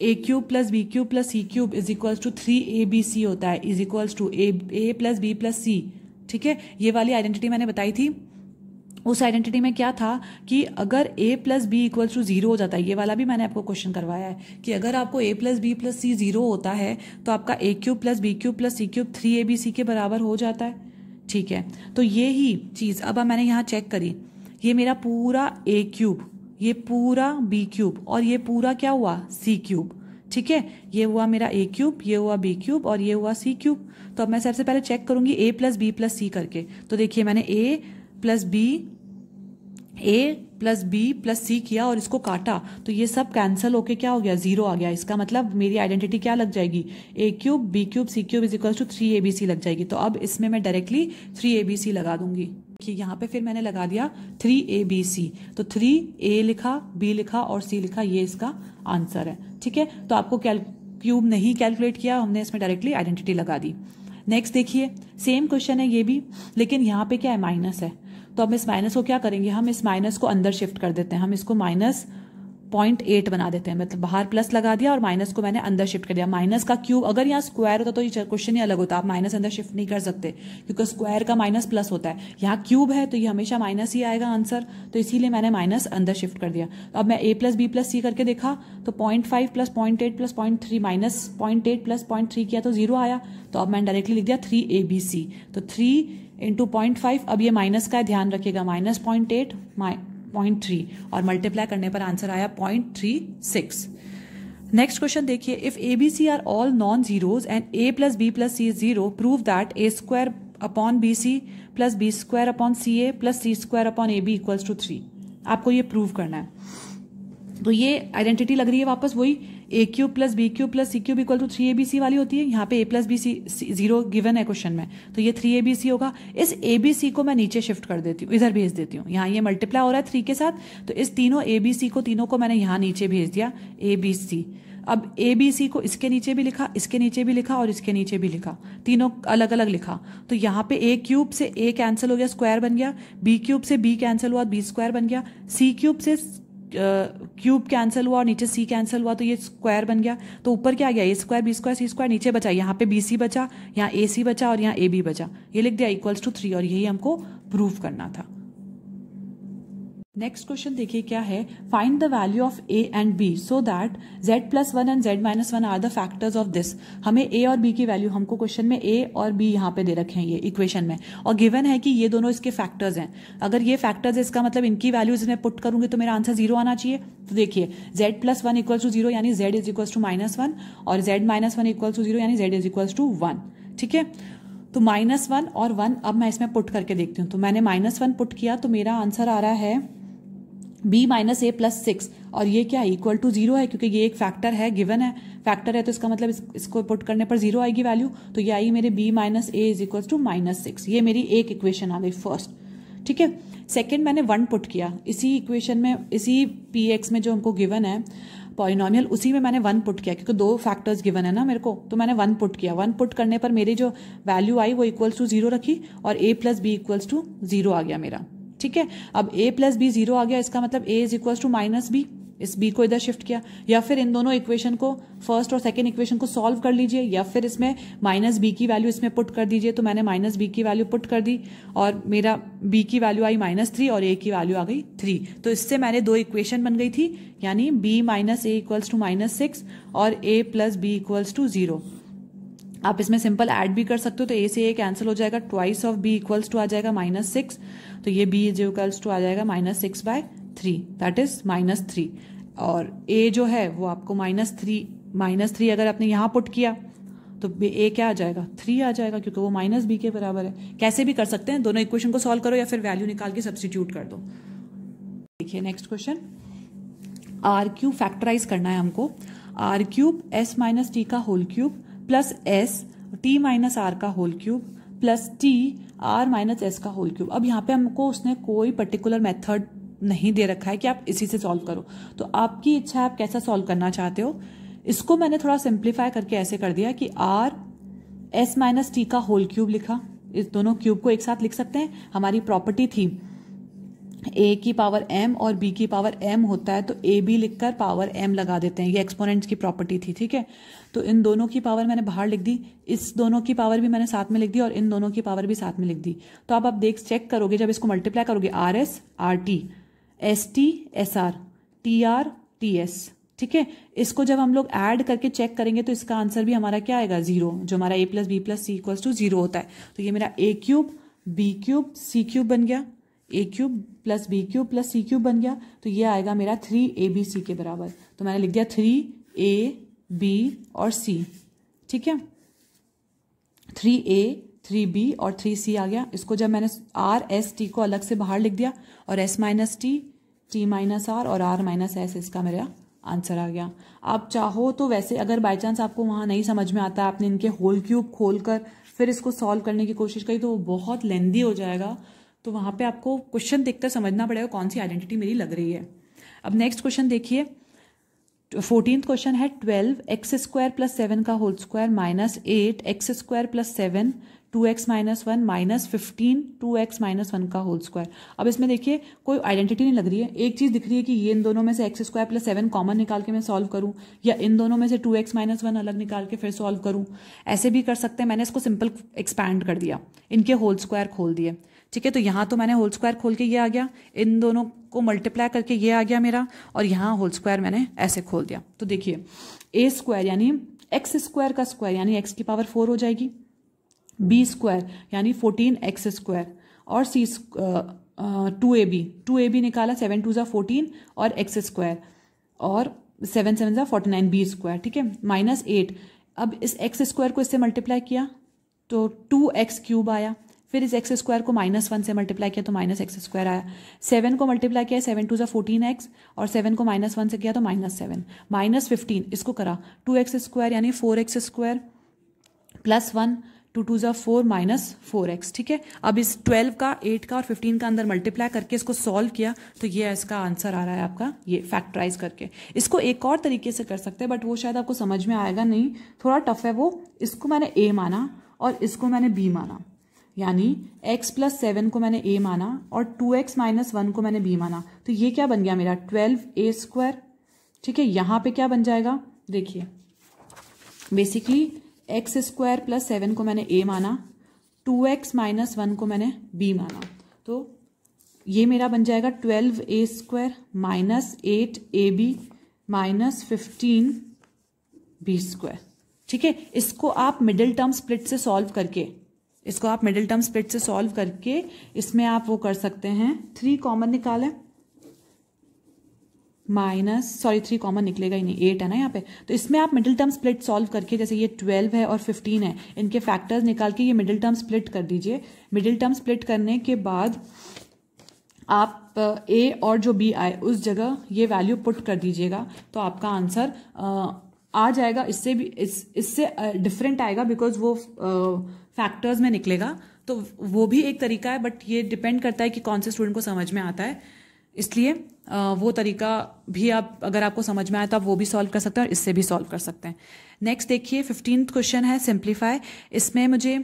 Speaker 1: a cube plus b cube plus c cube is equals to three a b c होता है is equals to a a plus b plus c ठीक है ये वाली आइडेंटिटी मैंने बताई थी उस आइडेंटिटी में क्या था कि अगर a plus b equal to zero हो जाता है ये वाला भी मैंने आपको क्वेश्चन करवाया है कि अगर आपको a plus b plus c zero होता है तो आपका a cube plus b cube plus c cube three a b c के बराबर हो जाता है ठीक है तो ये ही चीज़ अब मैंने यहाँ चेक करी ये मेरा पूरा ए क्यूब ये पूरा बी क्यूब और ये पूरा क्या हुआ सी क्यूब ठीक है ये हुआ मेरा ए क्यूब ये हुआ बी क्यूब और ये हुआ सी क्यूब तो अब मैं सबसे पहले चेक करूंगी a plus b plus c करके तो देखिए मैंने a plus b a plus b plus c किया और इसको काटा तो ये सब कैंसिल होके क्या हो गया जीरो आ गया इसका मतलब मेरी आइडेंटिटी क्या लग जाएगी a cube b cube c cube is equal to three a b c लग जाएगी तो अब इसमें मैं directly three a b c लगा दूंगी कि यहाँ पे फिर मैंने लगा दिया थ्री ए बी सी तो थ्री ए लिखा बी लिखा और सी लिखा ये इसका आंसर है ठीक है तो आपको क्यूब नहीं कैलकुलेट किया हमने इसमें डायरेक्टली आइडेंटिटी लगा दी नेक्स्ट देखिए सेम क्वेश्चन है ये भी लेकिन यहाँ पे क्या है माइनस है तो हम इस माइनस को क्या करेंगे हम इस माइनस को अंदर शिफ्ट कर देते हैं हम इसको माइनस पॉइंट एट बना देते हैं मतलब बाहर प्लस लगा दिया और माइनस को मैंने अंदर शिफ्ट कर दिया माइनस का क्यूब अगर यहाँ स्क्वायर होता तो ये क्वेश्चन ही अलग होता आप माइनस अंदर शिफ्ट नहीं कर सकते क्योंकि स्क्वायर का माइनस प्लस होता है यहाँ क्यूब है तो ये हमेशा माइनस ही आएगा आंसर तो इसीलिए मैंने माइनस अंदर शिफ्ट कर दिया तो अब मैं a plus b plus c करके देखा तो point five plus point eight plus point three minus point eight plus point three किया तो जीरो आया तो अब मैंने डायरेक्टली लिख दिया थ्री ए बी सी तो थ्री इंटू पॉइंट फाइव अब ये माइनस का ध्यान रखिएगा minus point eight point three और मल्टीप्लाई करने पर आंसर आया point three six next question देखिए if a b c are all non zeros and a plus b plus c zero prove that a square upon b c plus b square upon c a plus c square upon a b equals to three आपको ये prove करना है तो ये identity लग रही है वापस वही a cube plus b cube plus c cube equal to three a b c वाली होती है यहाँ पे a plus b c zero given है क्वेश्चन में तो ये थ्री ए बी सी होगा इस ए बी सी को मैं नीचे शिफ्ट कर देती हूँ इधर भेज देती हूँ यहाँ ये मल्टीप्लाई हो रहा है थ्री के साथ तो इस तीनों ए बी सी को तीनों को मैंने यहाँ नीचे भेज दिया ए बी सी अब ए बी सी को इसके नीचे भी लिखा इसके नीचे भी लिखा और इसके नीचे भी लिखा तीनों अलग अलग लिखा तो यहाँ पे ए क्यूब से ए कैंसिल हो गया स्क्वायर बन गया बी क्यूब से बी कैंसिल हुआ बी स्क्वायर बन गया सी क्यूब से क्यूब कैंसिल हुआ और नीचे सी कैंसिल हुआ तो ये स्क्वायर बन गया तो ऊपर क्या आ गया a square b square c square नीचे बचा यहाँ पे बी सी बचा यहाँ ए सी बचा और यहाँ ए बी बचा ये लिख दिया इक्वल्स टू थ्री और यही हमको प्रूव करना था नेक्स्ट क्वेश्चन देखिए क्या है find the value of a and b so that z plus one and z minus one are the factors of this हमें ए और बी की वैल्यू हमको क्वेश्चन में ए और बी यहाँ पे दे रखे हैं ये इक्वेशन में और गिवन है कि ये दोनों इसके फैक्टर्स हैं अगर ये फैक्टर्स है इसका मतलब इनकी वैल्यूज मैं पुट करूंगी तो मेरा आंसर जीरो आना चाहिए तो देखिए z plus one equal to zero यानी z is equal to minus one और z minus one equal to zero यानी z is equal to one ठीक है तो माइनस वन और वन अब मैं इसमें पुट करके देखती हूँ तो मैंने माइनस वन पुट किया तो मेरा आंसर आ रहा है b minus a plus six और ये क्या इक्वल टू जीरो है क्योंकि ये एक फैक्टर है गिवन है फैक्टर है तो इसका मतलब इस, इसको पुट करने पर जीरो आएगी वैल्यू तो ये आई मेरे b minus a is equal to minus six ये मेरी एक इक्वेशन आ गई फर्स्ट ठीक है सेकेंड मैंने वन पुट किया इसी इक्वेशन में इसी पी एक्स में जो हमको गिवन है पॉइनॉमियल उसी में मैंने वन पुट किया क्योंकि दो फैक्टर्स गिवन है ना मेरे को तो मैंने वन पुट किया वन पुट करने पर मेरी जो वैल्यू आई वो इक्वल्स टू जीरो रखी और a plus b equals to zero आ गया मेरा ठीक है अब ए प्लस बी जीरो आ गया इसका मतलब a is equal to minus b इस बी को इधर शिफ्ट किया या फिर इन दोनों इक्वेशन को फर्स्ट और सेकेंड इक्वेशन को सॉल्व कर लीजिए या फिर इसमें माइनस बी की वैल्यू इसमें पुट कर दीजिए तो मैंने माइनस बी की वैल्यू पुट कर दी और मेरा बी की वैल्यू आई माइनस थ्री और ए की वैल्यू आ गई थ्री तो इससे मैंने दो इक्वेशन बन गई थी यानी b minus a equals to minus six और a plus b equals to zero आप इसमें सिंपल ऐड भी कर सकते हो तो ए से ए कैंसिल हो जाएगा twice of b equals to आ जाएगा माइनस सिक्स तो ये बी इज इक्वल्स टू आ जाएगा minus six by three that is minus three और ए जो है वो आपको माइनस थ्री माइनस थ्री अगर आपने यहां पुट किया तो ए क्या आ जाएगा थ्री आ जाएगा क्योंकि वो माइनस बी के बराबर है कैसे भी कर सकते हैं दोनों इक्वेशन को सॉल्व करो या फिर वैल्यू निकाल के सब्सटीट्यूट कर दो देखिए next question r cube factorise करना है हमको r cube s minus t का whole cube plus s t minus r का whole cube plus t r minus s का होल क्यूब अब यहाँ पे हमको उसने कोई पर्टिकुलर मेथड नहीं दे रखा है कि आप इसी से सॉल्व करो तो आपकी इच्छा है आप कैसा सॉल्व करना चाहते हो इसको मैंने थोड़ा सिंप्लीफाई करके ऐसे कर दिया कि आर एस माइनस टी का होल क्यूब लिखा इस दोनों क्यूब को एक साथ लिख सकते हैं हमारी प्रॉपर्टी थी ए की पावर एम और बी की पावर एम होता है तो ए बी लिख कर पावर एम लगा देते हैं ये एक्सपोनेंट्स की प्रॉपर्टी थी ठीक है तो इन दोनों की पावर मैंने बाहर लिख दी इस दोनों की पावर भी मैंने साथ में लिख दी और इन दोनों की पावर भी साथ में लिख दी तो आप आप देख चेक करोगे जब इसको मल्टीप्लाई करोगे r s r t s t s r t r t s ठीक है इसको जब हम लोग ऐड करके चेक करेंगे तो इसका आंसर भी हमारा क्या आएगा जीरो जो हमारा a plus b plus c equals to zero होता है तो ये मेरा a cube b cube c cube बन गया a cube plus b cube plus c cube बन गया तो ये आएगा मेरा थ्री ए बी सी के बराबर तो मैंने लिख दिया थ्री ए बी और सी ठीक है थ्री ए थ्री बी और थ्री सी आ गया इसको जब मैंने आर एस टी को अलग से बाहर लिख दिया और s minus t t minus r और आर माइनस एस इसका मेरा आंसर आ गया आप चाहो तो वैसे अगर बाई चांस आपको वहां नहीं समझ में आता आपने इनके होल क्यूब खोलकर फिर इसको सॉल्व करने की कोशिश करी तो वो बहुत लेंदी हो जाएगा तो वहाँ पे आपको क्वेश्चन देखकर समझना पड़ेगा कौन सी आइडेंटिटी मेरी लग रही है अब नेक्स्ट क्वेश्चन देखिए फोर्टीन क्वेश्चन है twelve x square plus seven का whole square minus eight x square plus seven two x minus one minus fifteen two x minus one का होल स्क्वायर अब इसमें देखिए कोई आइडेंटिटी नहीं लग रही है एक चीज दिख रही है कि ये इन दोनों में से x square plus seven common निकाल के मैं सॉल्व करूं या इन दोनों में से टू एक्स माइनस वन अलग निकाल के फिर सॉल्व करूं ऐसे भी कर सकते हैं मैंने इसको सिंपल एक्सपैंड कर दिया इनके होल स्क्वायर खोल दिए ठीक है तो यहां तो मैंने होल स्क्वायर खोल के ये आ गया इन दोनों को मल्टीप्लाई करके ये आ गया मेरा और यहां होल स्क्वायर मैंने ऐसे खोल दिया तो देखिए ए स्क्वायर यानी एक्स स्क्वायर का स्क्वायर यानी एक्स की पावर फोर हो जाएगी बी स्क्वायर यानी फोर्टीन एक्स स्क्वायर और c two a b two a b निकाला सेवन टू ज़ा फोर्टीन और एक्स स्क्वायर और सेवन सेवन ज़ा फोर्टी नाइन बी स्क्वायर ठीक है माइनस एट अब इस एक्स स्क्वायर को इससे मल्टीप्लाई किया तो टू एक्स क्यूब आया फिर इस एक्स स्क्वायर को माइनस वन से मल्टीप्लाई किया तो माइनस एक्स स्क्वायर आया सेवन को मल्टीप्लाई किया सेवन टू जो फोर्टीन एक्स और सेवन को माइनस वन से किया तो माइनस सेवन माइनस फिफ्टीन इसको करा टू एक्स स्क्वायर यानी four x square plus one two two ज़ा फोर माइनस फोर एक्स ठीक है अब इस ट्वेल्व का एट का और फिफ्टीन का अंदर मल्टीप्लाई करके इसको सॉल्व किया तो ये इसका आंसर आ रहा है आपका ये फैक्टराइज करके इसको एक और तरीके से कर सकते हैं बट वो शायद आपको समझ में आएगा नहीं थोड़ा टफ है वो इसको मैंने ए माना और इसको मैंने बी माना यानी x प्लस सेवन को मैंने a माना और 2x एक्स माइनस वन को मैंने b माना तो ये क्या बन गया मेरा 12 ए स्क्वायर ठीक है यहाँ पे क्या बन जाएगा देखिए basically x square plus seven को मैंने a माना 2x एक्स माइनस वन को मैंने b माना तो ये मेरा बन जाएगा 12 a square minus eight a b minus fifteen b square ठीक है इसको आप मिडिल टर्म स्प्लिट से सॉल्व करके इसको आप मिडिल टर्म स्प्लिट से सॉल्व करके इसमें आप वो कर सकते हैं थ्री कॉमन निकालें माइनस सॉरी थ्री कॉमन निकलेगा ही नहीं एट है ना यहाँ पे तो इसमें आप मिडिल टर्म स्प्लिट सॉल्व करके जैसे ये ट्वेल्व है और फिफ्टीन है इनके फैक्टर्स निकाल के ये मिडिल टर्म स्प्लिट कर दीजिए मिडिल टर्म स्प्लिट करने के बाद आप ए uh, और जो बी आए उस जगह ये वैल्यू पुट कर दीजिएगा तो आपका आंसर आ जाएगा इससे भी इस इससे डिफरेंट आएगा बिकॉज वो फैक्टर्स में निकलेगा तो वो भी एक तरीका है बट ये डिपेंड करता है कि कौन से स्टूडेंट को समझ में आता है इसलिए वो तरीका भी आप अगर आपको समझ में आए तो आप वो भी सॉल्व कर सकते हैं और इससे भी सॉल्व कर सकते हैं नेक्स्ट देखिए फिफ्टीन क्वेश्चन है सिंप्लीफाई इसमें मुझे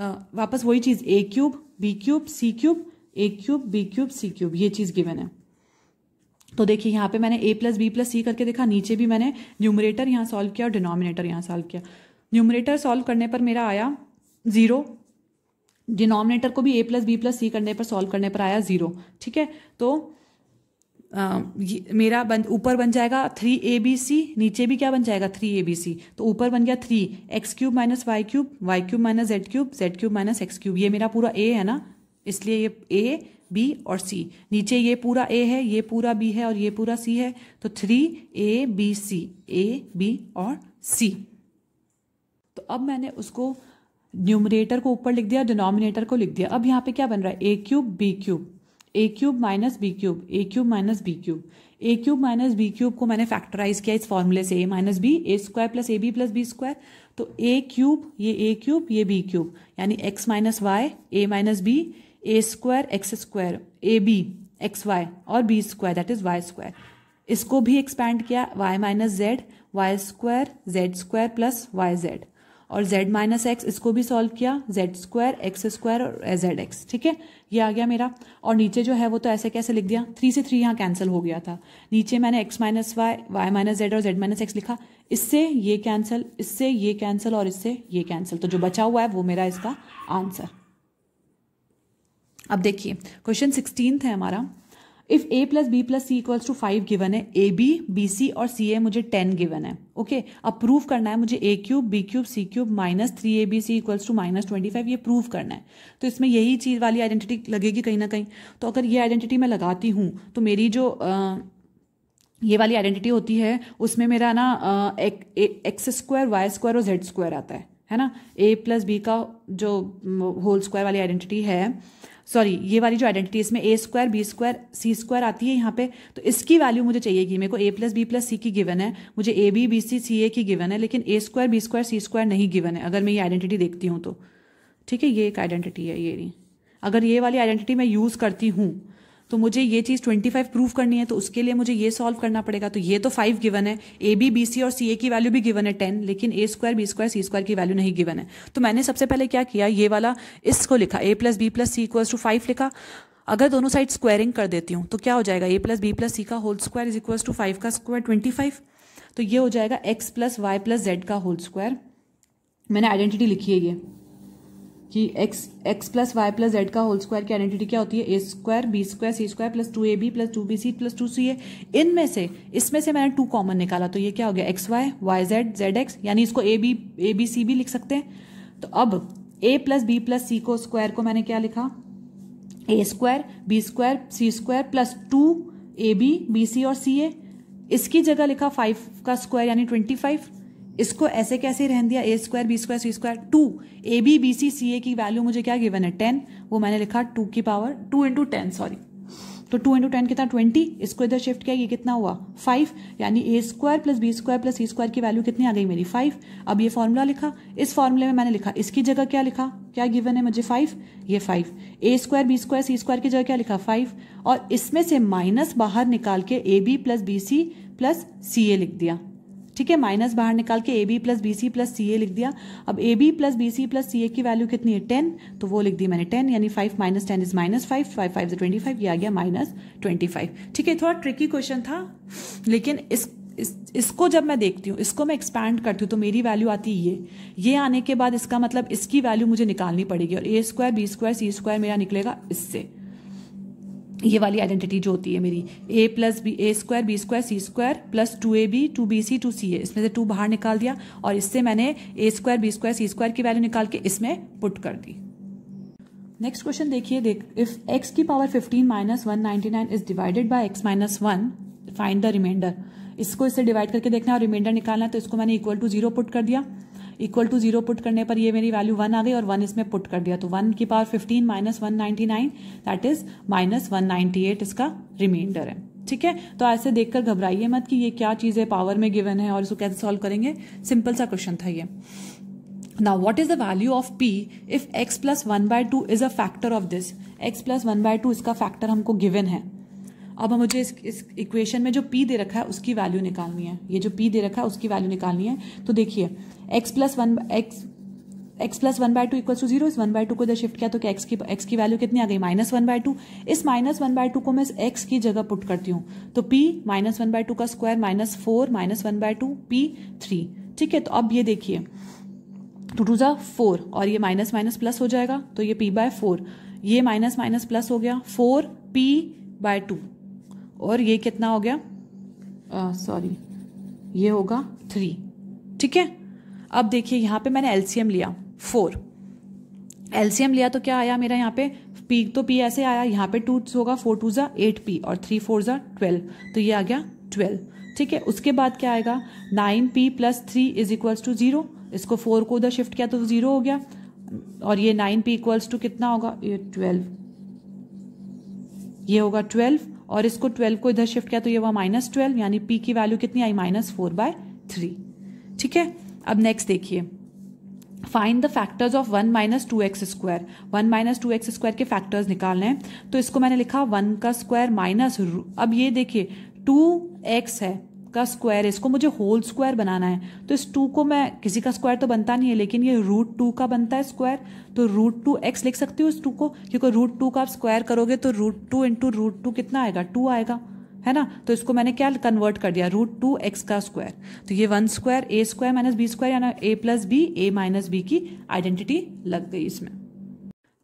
Speaker 1: वापस वही चीज़ a cube b cube c cube a cube b cube c cube ये चीज़ गिवन है तो देखिए यहाँ पे मैंने a plus b plus c करके देखा नीचे भी मैंने न्यूमरेटर यहाँ सॉल्व किया और डिनोमिनेटर यहाँ सॉल्व किया न्यूमरेटर सॉल्व करने पर मेरा आया ज़ीरो डिनोमिनेटर को भी a plus b plus c करने पर सॉल्व करने पर आया ज़ीरो ठीक है तो आ, ये, मेरा बन ऊपर बन जाएगा थ्री ए बी सी नीचे भी क्या बन जाएगा थ्री ए बी सी तो ऊपर बन गया three x cube minus y cube y cube minus z cube z cube minus x cube ये मेरा पूरा ए है ना इसलिए ये ए बी और सी नीचे ये पूरा ए है ये पूरा बी है और ये पूरा सी है तो three a b c a b और सी तो अब मैंने उसको न्यूमरेटर को ऊपर लिख दिया डिनोमिनेटर को लिख दिया अब यहाँ पे क्या बन रहा है a cube b cube a cube minus b cube a cube minus b cube a cube minus b cube को मैंने फैक्टराइज किया इस फॉर्मूले से a minus b a square plus a b plus b square तो a cube ये a cube ये b cube यानी x minus y a minus b a square x square a b x y और b square that is why square इसको भी expand किया y minus z y square z square plus y z और z minus x इसको भी solve किया z square x square और z x ठीक है ये आ गया मेरा और नीचे जो है वो तो ऐसे कैसे लिख दिया थ्री से थ्री यहाँ कैंसिल हो गया था नीचे मैंने x minus y y minus z और z माइनस एक्स लिखा इससे ये कैंसिल इससे ये कैंसिल और इससे ये कैंसिल तो जो बचा हुआ है वो मेरा इसका आंसर अब देखिए क्वेश्चन सिक्सटीन है हमारा if a plus b plus c equals to five given है ए बी बी सी और सी ए मुझे टेन गिवन है ओके अब प्रूव करना है मुझे a cube b cube c cube minus three a b c equals to minus twenty five ये prove करना है तो इसमें यही चीज वाली आइडेंटिटी लगेगी कहीं ना कहीं तो अगर ये आइडेंटिटी मैं लगाती हूँ तो मेरी जो आ, ये वाली आइडेंटिटी होती है उसमें मेरा ना एक्स स्क्वायर वाई स्क्वायर और जेड स्क्वायर आता है है ना ए प्लस बी का जो होल स्क्वायर वाली आइडेंटिटी है सॉरी ये वाली जो आइडेंटिटी इसमें a square b square c square आती है यहाँ पे तो इसकी वैल्यू मुझे चाहिएगी मेरे को a plus b plus c की गिवन है मुझे ए b b c c a की गिवन है लेकिन a square b square c square नहीं गिवन है अगर मैं ये आइडेंटिटी देखती हूँ तो ठीक है ये एक आइडेंटिटी है ये नहीं अगर ये वाली आइडेंटिटी मैं यूज़ करती हूँ तो मुझे ये चीज 25 प्रूव करनी है तो उसके लिए मुझे ये सॉल्व करना पड़ेगा तो ये तो फाइव गिवन है ए बी बी सी और सी ए की वैल्यू भी गिवन है टेन लेकिन a square b square c square की वैल्यू नहीं गिवन है तो मैंने सबसे पहले क्या किया ये वाला इसको लिखा a plus b plus c equal to five लिखा अगर दोनों साइड स्क्वायरिंग कर देती हूँ तो क्या हो जाएगा a plus b plus c का whole square is equal to five का स्क्वायर ट्वेंटी फाइव तो ये हो जाएगा x plus y plus z का होल स्क्वायर मैंने आइडेंटिटी लिखी है ये कि x x plus y plus z का होल स्क्वायर की आइडेंटिटी क्या होती है a square b square c square plus two a b plus two b c plus two c ए इनमें से इसमें से मैंने टू कॉमन निकाला तो ये क्या हो गया x y y z z x यानी इसको ए बी ए बी सी भी लिख सकते हैं तो अब a plus b plus c को स्क्वायर को मैंने क्या लिखा a square b square c square plus two a b b c और सी ए इसकी जगह लिखा फाइव का स्क्वायर यानी ट्वेंटी फाइव इसको ऐसे कैसे रहन दिया a square b square c square two a b b c c a की वैल्यू मुझे क्या गिवन है टेन वो मैंने लिखा टू की power two into ten sorry तो टू इंटू टेन कितना ट्वेंटी इसको इधर शिफ्ट किया ये कितना हुआ फाइव यानी a square plus b square plus c square की वैल्यू कितनी आ गई मेरी फाइव अब ये फॉर्मूला लिखा इस फॉर्मूले में मैंने लिखा इसकी जगह क्या लिखा क्या गिवन है मुझे फाइव ये five a square b square c square की जगह क्या लिखा फाइव और इसमें से माइनस बाहर निकाल के a b plus b c plus c a लिख दिया ठीक है माइनस बाहर निकाल के a b plus b c plus c a लिख दिया अब a b plus b c plus c a की वैल्यू कितनी है टेन तो वो लिख दी मैंने टेन यानी five minus ten is minus five five five twenty five ये आ गया माइनस ट्वेंटी फाइव ठीक है थोड़ा ट्रिकी क्वेश्चन था लेकिन इस इस, इसको जब मैं देखती हूँ इसको मैं एक्सपैंड करती हूँ तो मेरी वैल्यू आती है ये ये आने के बाद इसका मतलब इसकी वैल्यू मुझे निकालनी पड़ेगी और a square b square c square मेरा निकलेगा इससे ये वाली आइडेंटिटी जो होती है मेरी a plus b a square b square c square plus two a b two b c two c a इसमें से टू बाहर निकाल दिया और इससे मैंने a square b square c square की वैल्यू निकाल के इसमें पुट कर दी नेक्स्ट क्वेश्चन देखिए देख इफ एक्स की power fifteen minus one ninety nine is divided by x minus one find the remainder इसको इससे डिवाइड करके देखना है और रिमाइंडर निकालना है तो इसको मैंने इक्वल टू जीरो पुट कर दिया इक्वल टू जीरो पुट करने पर ये मेरी वैल्यू वन आ गई और वन इसमें पुट कर दिया तो वन की power fifteen minus one ninety nine that is minus one ninety eight इसका रिमाइंडर है ठीक है तो ऐसे देखकर घबराइए मत कि ये क्या चीज़ है पावर में गिवन है और इसको कैसे सॉल्व करेंगे सिंपल सा क्वेश्चन था ये now what is the value of p if x plus one by two is a factor of this x plus one by two इसका factor हमको given है अब मुझे इस इस इक्वेशन में जो पी दे रखा है उसकी वैल्यू निकालनी है ये जो पी दे रखा है उसकी वैल्यू निकालनी है तो देखिए x plus one x x plus one by two equal to zero इस वन बाय टू को इधर शिफ्ट किया तो क्या एक्स की एक्स की वैल्यू कितनी आ गई माइनस वन बाय टू इस माइनस वन बाय टू को मैं इस एक्स की जगह पुट करती हूँ तो p minus one by two का square minus four minus one by two p three ठीक है तो अब ये देखिए टू टू ज़ा फोर और ये माइनस माइनस प्लस हो जाएगा तो ये पी बाय फोर ये माइनस माइनस प्लस हो गया फोर पी बाय टू और ये कितना हो गया सॉरी ये होगा थ्री ठीक है अब देखिए यहाँ पे मैंने एलसीएम लिया फोर एलसीएम लिया तो क्या आया मेरा यहाँ पे पी तो पी ऐसे आया यहाँ पे टू होगा फोर टू ज़ा एट पी और थ्री फोर ज़ा ट्वेल्व तो ये आ गया ट्वेल्व ठीक है उसके बाद क्या आएगा nine p plus three is equals to zero इसको फोर को उधर शिफ्ट किया तो जीरो हो गया और ये नाइन पी इक्वल्स टू कितना होगा ये ट्वेल्व ये होगा ट्वेल्व और इसको ट्वेल्व को इधर शिफ्ट किया तो ये हुआ माइनस ट्वेल्व यानी पी की वैल्यू कितनी आई माइनस फोर बाय थ्री ठीक है अब नेक्स्ट देखिए find the factors of one minus two x square one minus two x square के फैक्टर्स निकालने हैं तो इसको मैंने लिखा वन का स्क्वायर माइनस अब ये देखिए टू एक्स है का स्क्वायर है इसको मुझे होल स्क्वायर बनाना है तो इस टू को मैं किसी का स्क्वायर तो बनता नहीं है लेकिन ये रूट टू का बनता है स्क्वायर तो रूट टू एक्स लिख सकती हूँ इस टू को क्योंकि रूट टू का आप स्क्वायर करोगे तो root two into root two कितना आएगा टू आएगा है ना तो इसको मैंने क्या कन्वर्ट कर दिया रूट टू एक्स का स्क्वायर तो ये one square a square minus b square यानी a plus b a minus b की आइडेंटिटी लग गई इसमें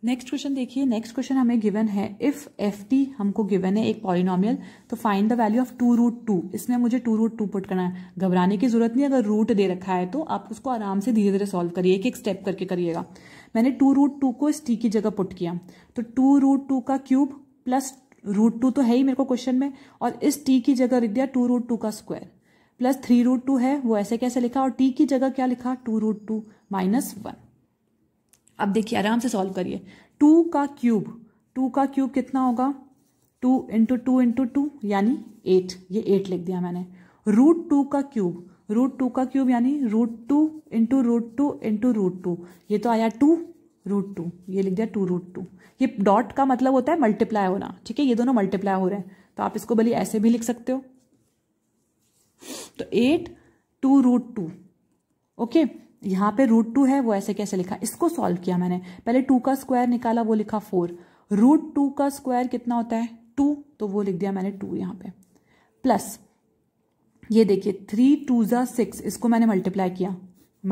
Speaker 1: नेक्स्ट क्वेश्चन देखिए नेक्स्ट क्वेश्चन हमें गिवन है इफ एफ टी हमको गिवन है एक पॉलिनोमियल तो find the value of two root two इसमें मुझे टू रूट टू पुट करना है घबराने की जरूरत नहीं अगर रूट दे रखा है तो आप उसको आराम से धीरे धीरे सॉल्व करिए एक एक स्टेप करके करिएगा मैंने टू रूट टू को इस टी की जगह पुट किया तो टू रूट टू का क्यूब प्लस रूट टू तो है ही मेरे को क्वेश्चन में और इस टी की जगह लिख दिया टू रूट टू का square plus three root two है वो ऐसे कैसे लिखा और टी की जगह क्या लिखा two root two minus one अब देखिए आराम से सॉल्व करिए टू का क्यूब टू का क्यूब कितना होगा two into two into two यानी एट ये एट लिख दिया मैंने रूट टू का क्यूब रूट टू का क्यूब यानी root two into root two into root two ये तो आया टू रूट टू ये लिख दिया टू रूट टू ये डॉट का मतलब होता है मल्टीप्लाई होना ठीक है ये दोनों मल्टीप्लाई हो रहे हैं तो आप इसको भले ऐसे भी लिख सकते हो तो eight two root two okay यहां पे रूट टू है वो ऐसे कैसे लिखा इसको सॉल्व किया मैंने पहले टू का स्क्वायर निकाला वो लिखा फोर रूट टू का स्क्वायर कितना होता है टू तो वो लिख दिया मैंने टू यहां पे प्लस ये देखिए थ्री टू ज़ा सिक्स इसको मैंने मल्टीप्लाई किया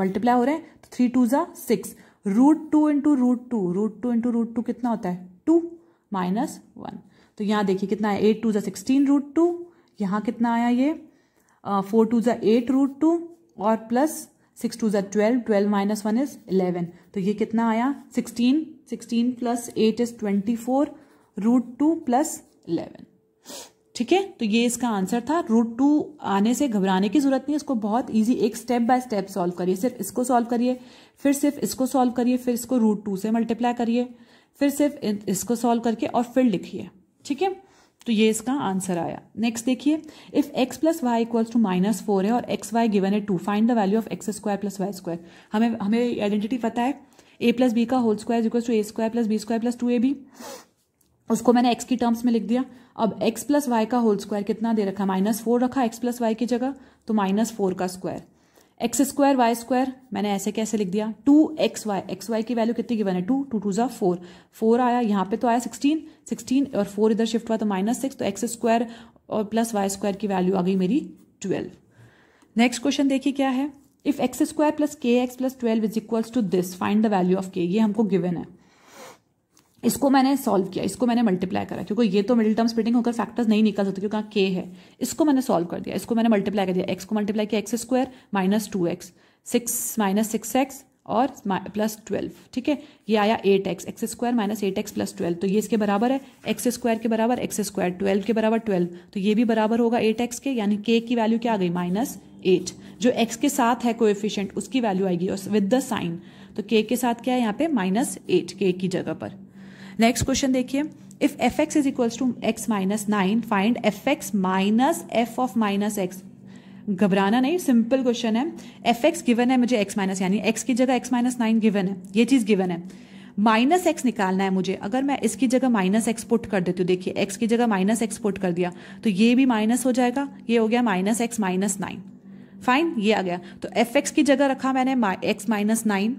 Speaker 1: मल्टीप्लाई हो रहा है तो थ्री टू ज़ा six root two into root two root two into root two कितना होता है टू माइनस वन तो यहां देखिए कितना है एट टू ज़ा सिक्सटीन रूट टू यहां कितना आया ये फोर टू ज़ा एट रूट टू और प्लस सिक्स टू ज़ा twelve twelve minus one is eleven तो ये कितना आया sixteen sixteen plus eight is twenty four root two plus eleven ठीक है तो ये इसका आंसर था रूट टू आने से घबराने की जरूरत नहीं इसको बहुत इजी एक स्टेप बाय स्टेप सॉल्व करिए सिर्फ इसको सॉल्व करिए फिर सिर्फ इसको सॉल्व करिए फिर इसको रूट टू से मल्टीप्लाई करिए फिर सिर्फ इसको सॉल्व करके और फिर लिखिए ठीक है तो ये इसका आंसर आया नेक्स्ट देखिए if x plus y equals to minus four है और एक्स वाई गिवन है to find the value of x square plus y square हमें हमें आइडेंटिटी पता है ए प्लस बी का whole square equals to a square plus b square plus two a b उसको मैंने एक्स की terms में लिख दिया अब एक्स प्लस वाई का होल स्क्वायर कितना दे रखा है माइनस फोर रखा एक्स प्लस वाई की जगह तो माइनस फोर का square x square y square मैंने ऐसे कैसे लिख दिया two x y x y की वैल्यू कितनी गिवन है टू टू टू जो फोर फोर आया यहाँ पे तो आया सिक्सटीन सिक्सटीन और फोर इधर शिफ्ट हुआ तो माइनस सिक्स तो एक्स स्क्वायर और प्लस वाई स्क्वायर की वैल्यू आ गई मेरी ट्वेल्व नेक्स्ट क्वेश्चन देखिए क्या है if x square plus k x plus twelve is equals to this find the value of k ये हमको गिवन है इसको मैंने सॉल्व किया इसको मैंने मल्टीप्लाई करा क्योंकि ये तो मिडिल टर्म स्प्लिटिंग होकर फैक्टर्स नहीं निकल सकते क्योंकि के है इसको मैंने सॉल्व कर दिया इसको मैंने मल्टीप्लाई कर दिया एक्स को मल्टीप्लाई किया x square minus two x six minus six x और प्लस ट्वेल्व ठीक है ये आया eight x x square minus eight x plus twelve तो ये इसके बराबर है एक्स स्क्वायर के बराबर एक्स स्क्वायर ट्वेल्व के बराबर ट्वेल्व तो ये भी बराबर होगा एट एक्स के यानी के की वैल्यू क्या आ गई माइनस एट जो एक्स के साथ है कोएफिशिएंट उसकी वैल्यू आएगी और विद द साइन तो के के साथ क्या है यहाँ पे माइनस एट के की जगह पर नेक्स्ट क्वेश्चन देखिए if f x is equals to x minus nine find f x minus f of minus x घबराना नहीं सिंपल क्वेश्चन है एफ एक्स गिवन है मुझे एक्स माइनस यानी एक्स की जगह एक्स माइनस नाइन गिवन है ये चीज गिवन है माइनस एक्स निकालना है मुझे अगर मैं इसकी जगह माइनस एक्स पुट कर देती हूँ देखिए एक्स की जगह माइनस एक्स पुट कर दिया तो ये भी माइनस हो जाएगा ये हो गया minus x minus nine fine ये आ गया तो एफ एक्स की जगह रखा मैंने एक्स माइनस नाइन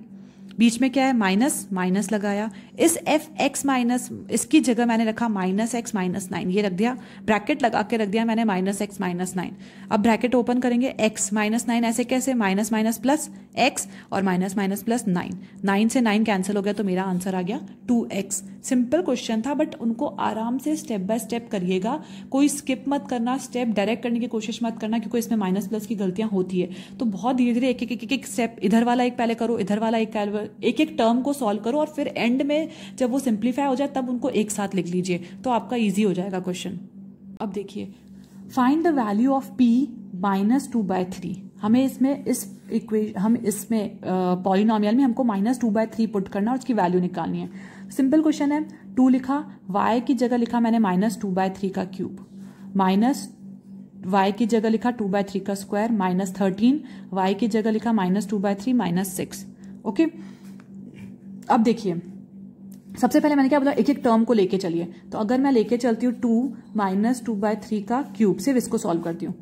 Speaker 1: बीच में क्या है माइनस माइनस लगाया इस एफ एक्स माइनस इसकी जगह मैंने रखा माइनस एक्स माइनस नाइन ये रख दिया ब्रैकेट लगा के रख दिया मैंने माइनस एक्स माइनस नाइन अब ब्रैकेट ओपन करेंगे एक्स माइनस नाइन ऐसे कैसे माइनस माइनस प्लस एक्स और minus minus plus nine nine से नाइन कैंसिल हो गया तो मेरा आंसर आ गया टू एक्स सिंपल क्वेश्चन था बट उनको आराम से स्टेप बाय स्टेप करिएगा कोई स्किप मत करना स्टेप डायरेक्ट करने की कोशिश मत करना क्योंकि इसमें माइनस प्लस की गलतियां होती है तो बहुत धीरे धीरे एक एक एक स्टेप इधर वाला एक पहले करो इधर वाला एक पहले एक एक टर्म को सॉल्व करो और फिर एंड में जब वो सिंप्लीफाई हो जाए तब उनको एक साथ लिख लीजिए तो आपका ईजी हो जाएगा क्वेश्चन अब देखिए find the value of p minus two by three हमें इसमें इस इक्वे हम इसमें पॉलिनॉमियल uh, में हमको minus two by three put करना और उसकी वैल्यू निकालनी है सिंपल क्वेश्चन है टू लिखा वाई की जगह लिखा मैंने माइनस टू बाय थ्री का क्यूब माइनस वाई की जगह लिखा टू बाय थ्री का स्क्वायर माइनस थर्टीन वाई की जगह लिखा minus two by three minus six okay अब देखिए सबसे पहले मैंने क्या बोला एक एक टर्म को लेके चलिए तो अगर मैं लेके चलती हूँ two minus two by three का क्यूब सिर्फ इसको सॉल्व करती हूँ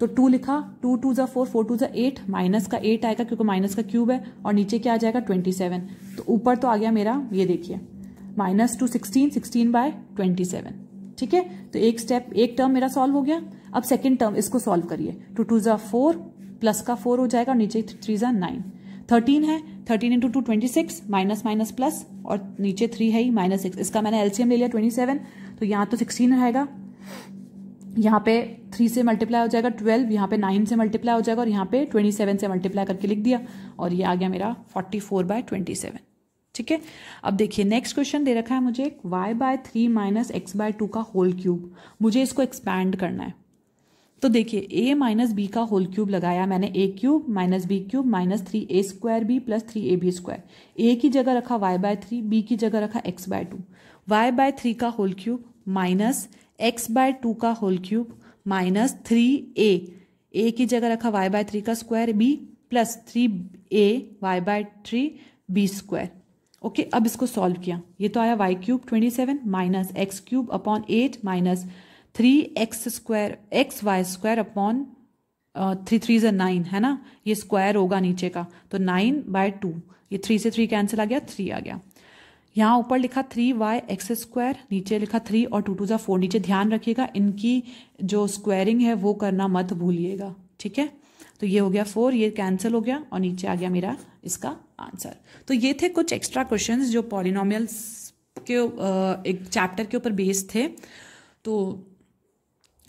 Speaker 1: तो टू लिखा टू टू ज़ा फोर फोर टू ज़ा एट माइनस का एट आएगा क्योंकि माइनस का क्यूब है और नीचे क्या आ जाएगा ट्वेंटी सेवन तो ऊपर तो आ गया मेरा ये देखिए minus two sixteen sixteen by twenty seven ठीक है तो एक स्टेप एक टर्म मेरा सॉल्व हो गया अब सेकेंड टर्म इसको सॉल्व करिए टू टू ज़ा फोर प्लस का फोर हो जाएगा और नीचे थ्री ज़ा नाइन थर्टीन है thirteen into two twenty six minus minus plus और नीचे थ्री है ही माइनस सिक्स इसका मैंने एलसीएम ले लिया ट्वेंटी सेवन तो यहाँ तो सिक्सटीन रहेगा यहाँ पे थ्री से मल्टीप्लाई हो जाएगा ट्वेल्व यहाँ पे नाइन से मल्टीप्लाई हो जाएगा और यहाँ पे ट्वेंटी सेवन से मल्टीप्लाई करके लिख दिया और ये आ गया मेरा forty four by twenty seven ठीक है अब देखिए नेक्स्ट क्वेश्चन दे रखा है मुझे y by three minus x by two का होल क्यूब मुझे इसको एक्सपैंड करना है तो देखिए a माइनस बी का होल क्यूब लगाया मैंने a cube minus b cube minus three a square b plus three a b square a की जगह रखा वाई बाय थ्री बी की जगह रखा x by two y by three का whole cube minus x by two का whole cube minus three a a की जगह रखा वाई बाय थ्री का square b plus three a y by three b square okay अब इसको solve किया ये तो आया y cube twenty seven minus x cube upon eight minus three x square x y square upon three three से nine है ना ये स्क्वायर होगा नीचे का तो नाइन बाय टू ये थ्री से थ्री कैंसिल आ गया थ्री आ गया यहाँ ऊपर लिखा थ्री वाई एक्स स्क्वायर नीचे लिखा थ्री और टू टू जो फोर नीचे ध्यान रखिएगा इनकी जो स्क्वायरिंग है वो करना मत भूलिएगा ठीक है तो ये हो गया फोर ये कैंसिल हो गया और नीचे आ गया मेरा इसका आंसर तो ये थे कुछ एक्स्ट्रा क्वेश्चंस जो पॉलिनोमियल्स के uh, एक चैप्टर के ऊपर बेस्ड थे तो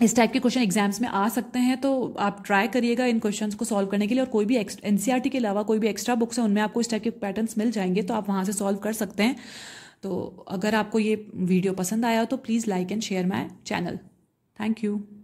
Speaker 1: इस टाइप के क्वेश्चन एग्जाम्स में आ सकते हैं तो आप ट्राई करिएगा इन क्वेश्चन को सॉल्व करने के लिए और कोई भी एनसीआरटी e के अलावा कोई भी एक्स्ट्रा बुक्स है उनमें आपको इस टाइप के पैटर्न्स मिल जाएंगे तो आप वहाँ से सॉल्व कर सकते हैं तो अगर आपको ये वीडियो पसंद आया हो तो please like and share my channel thank you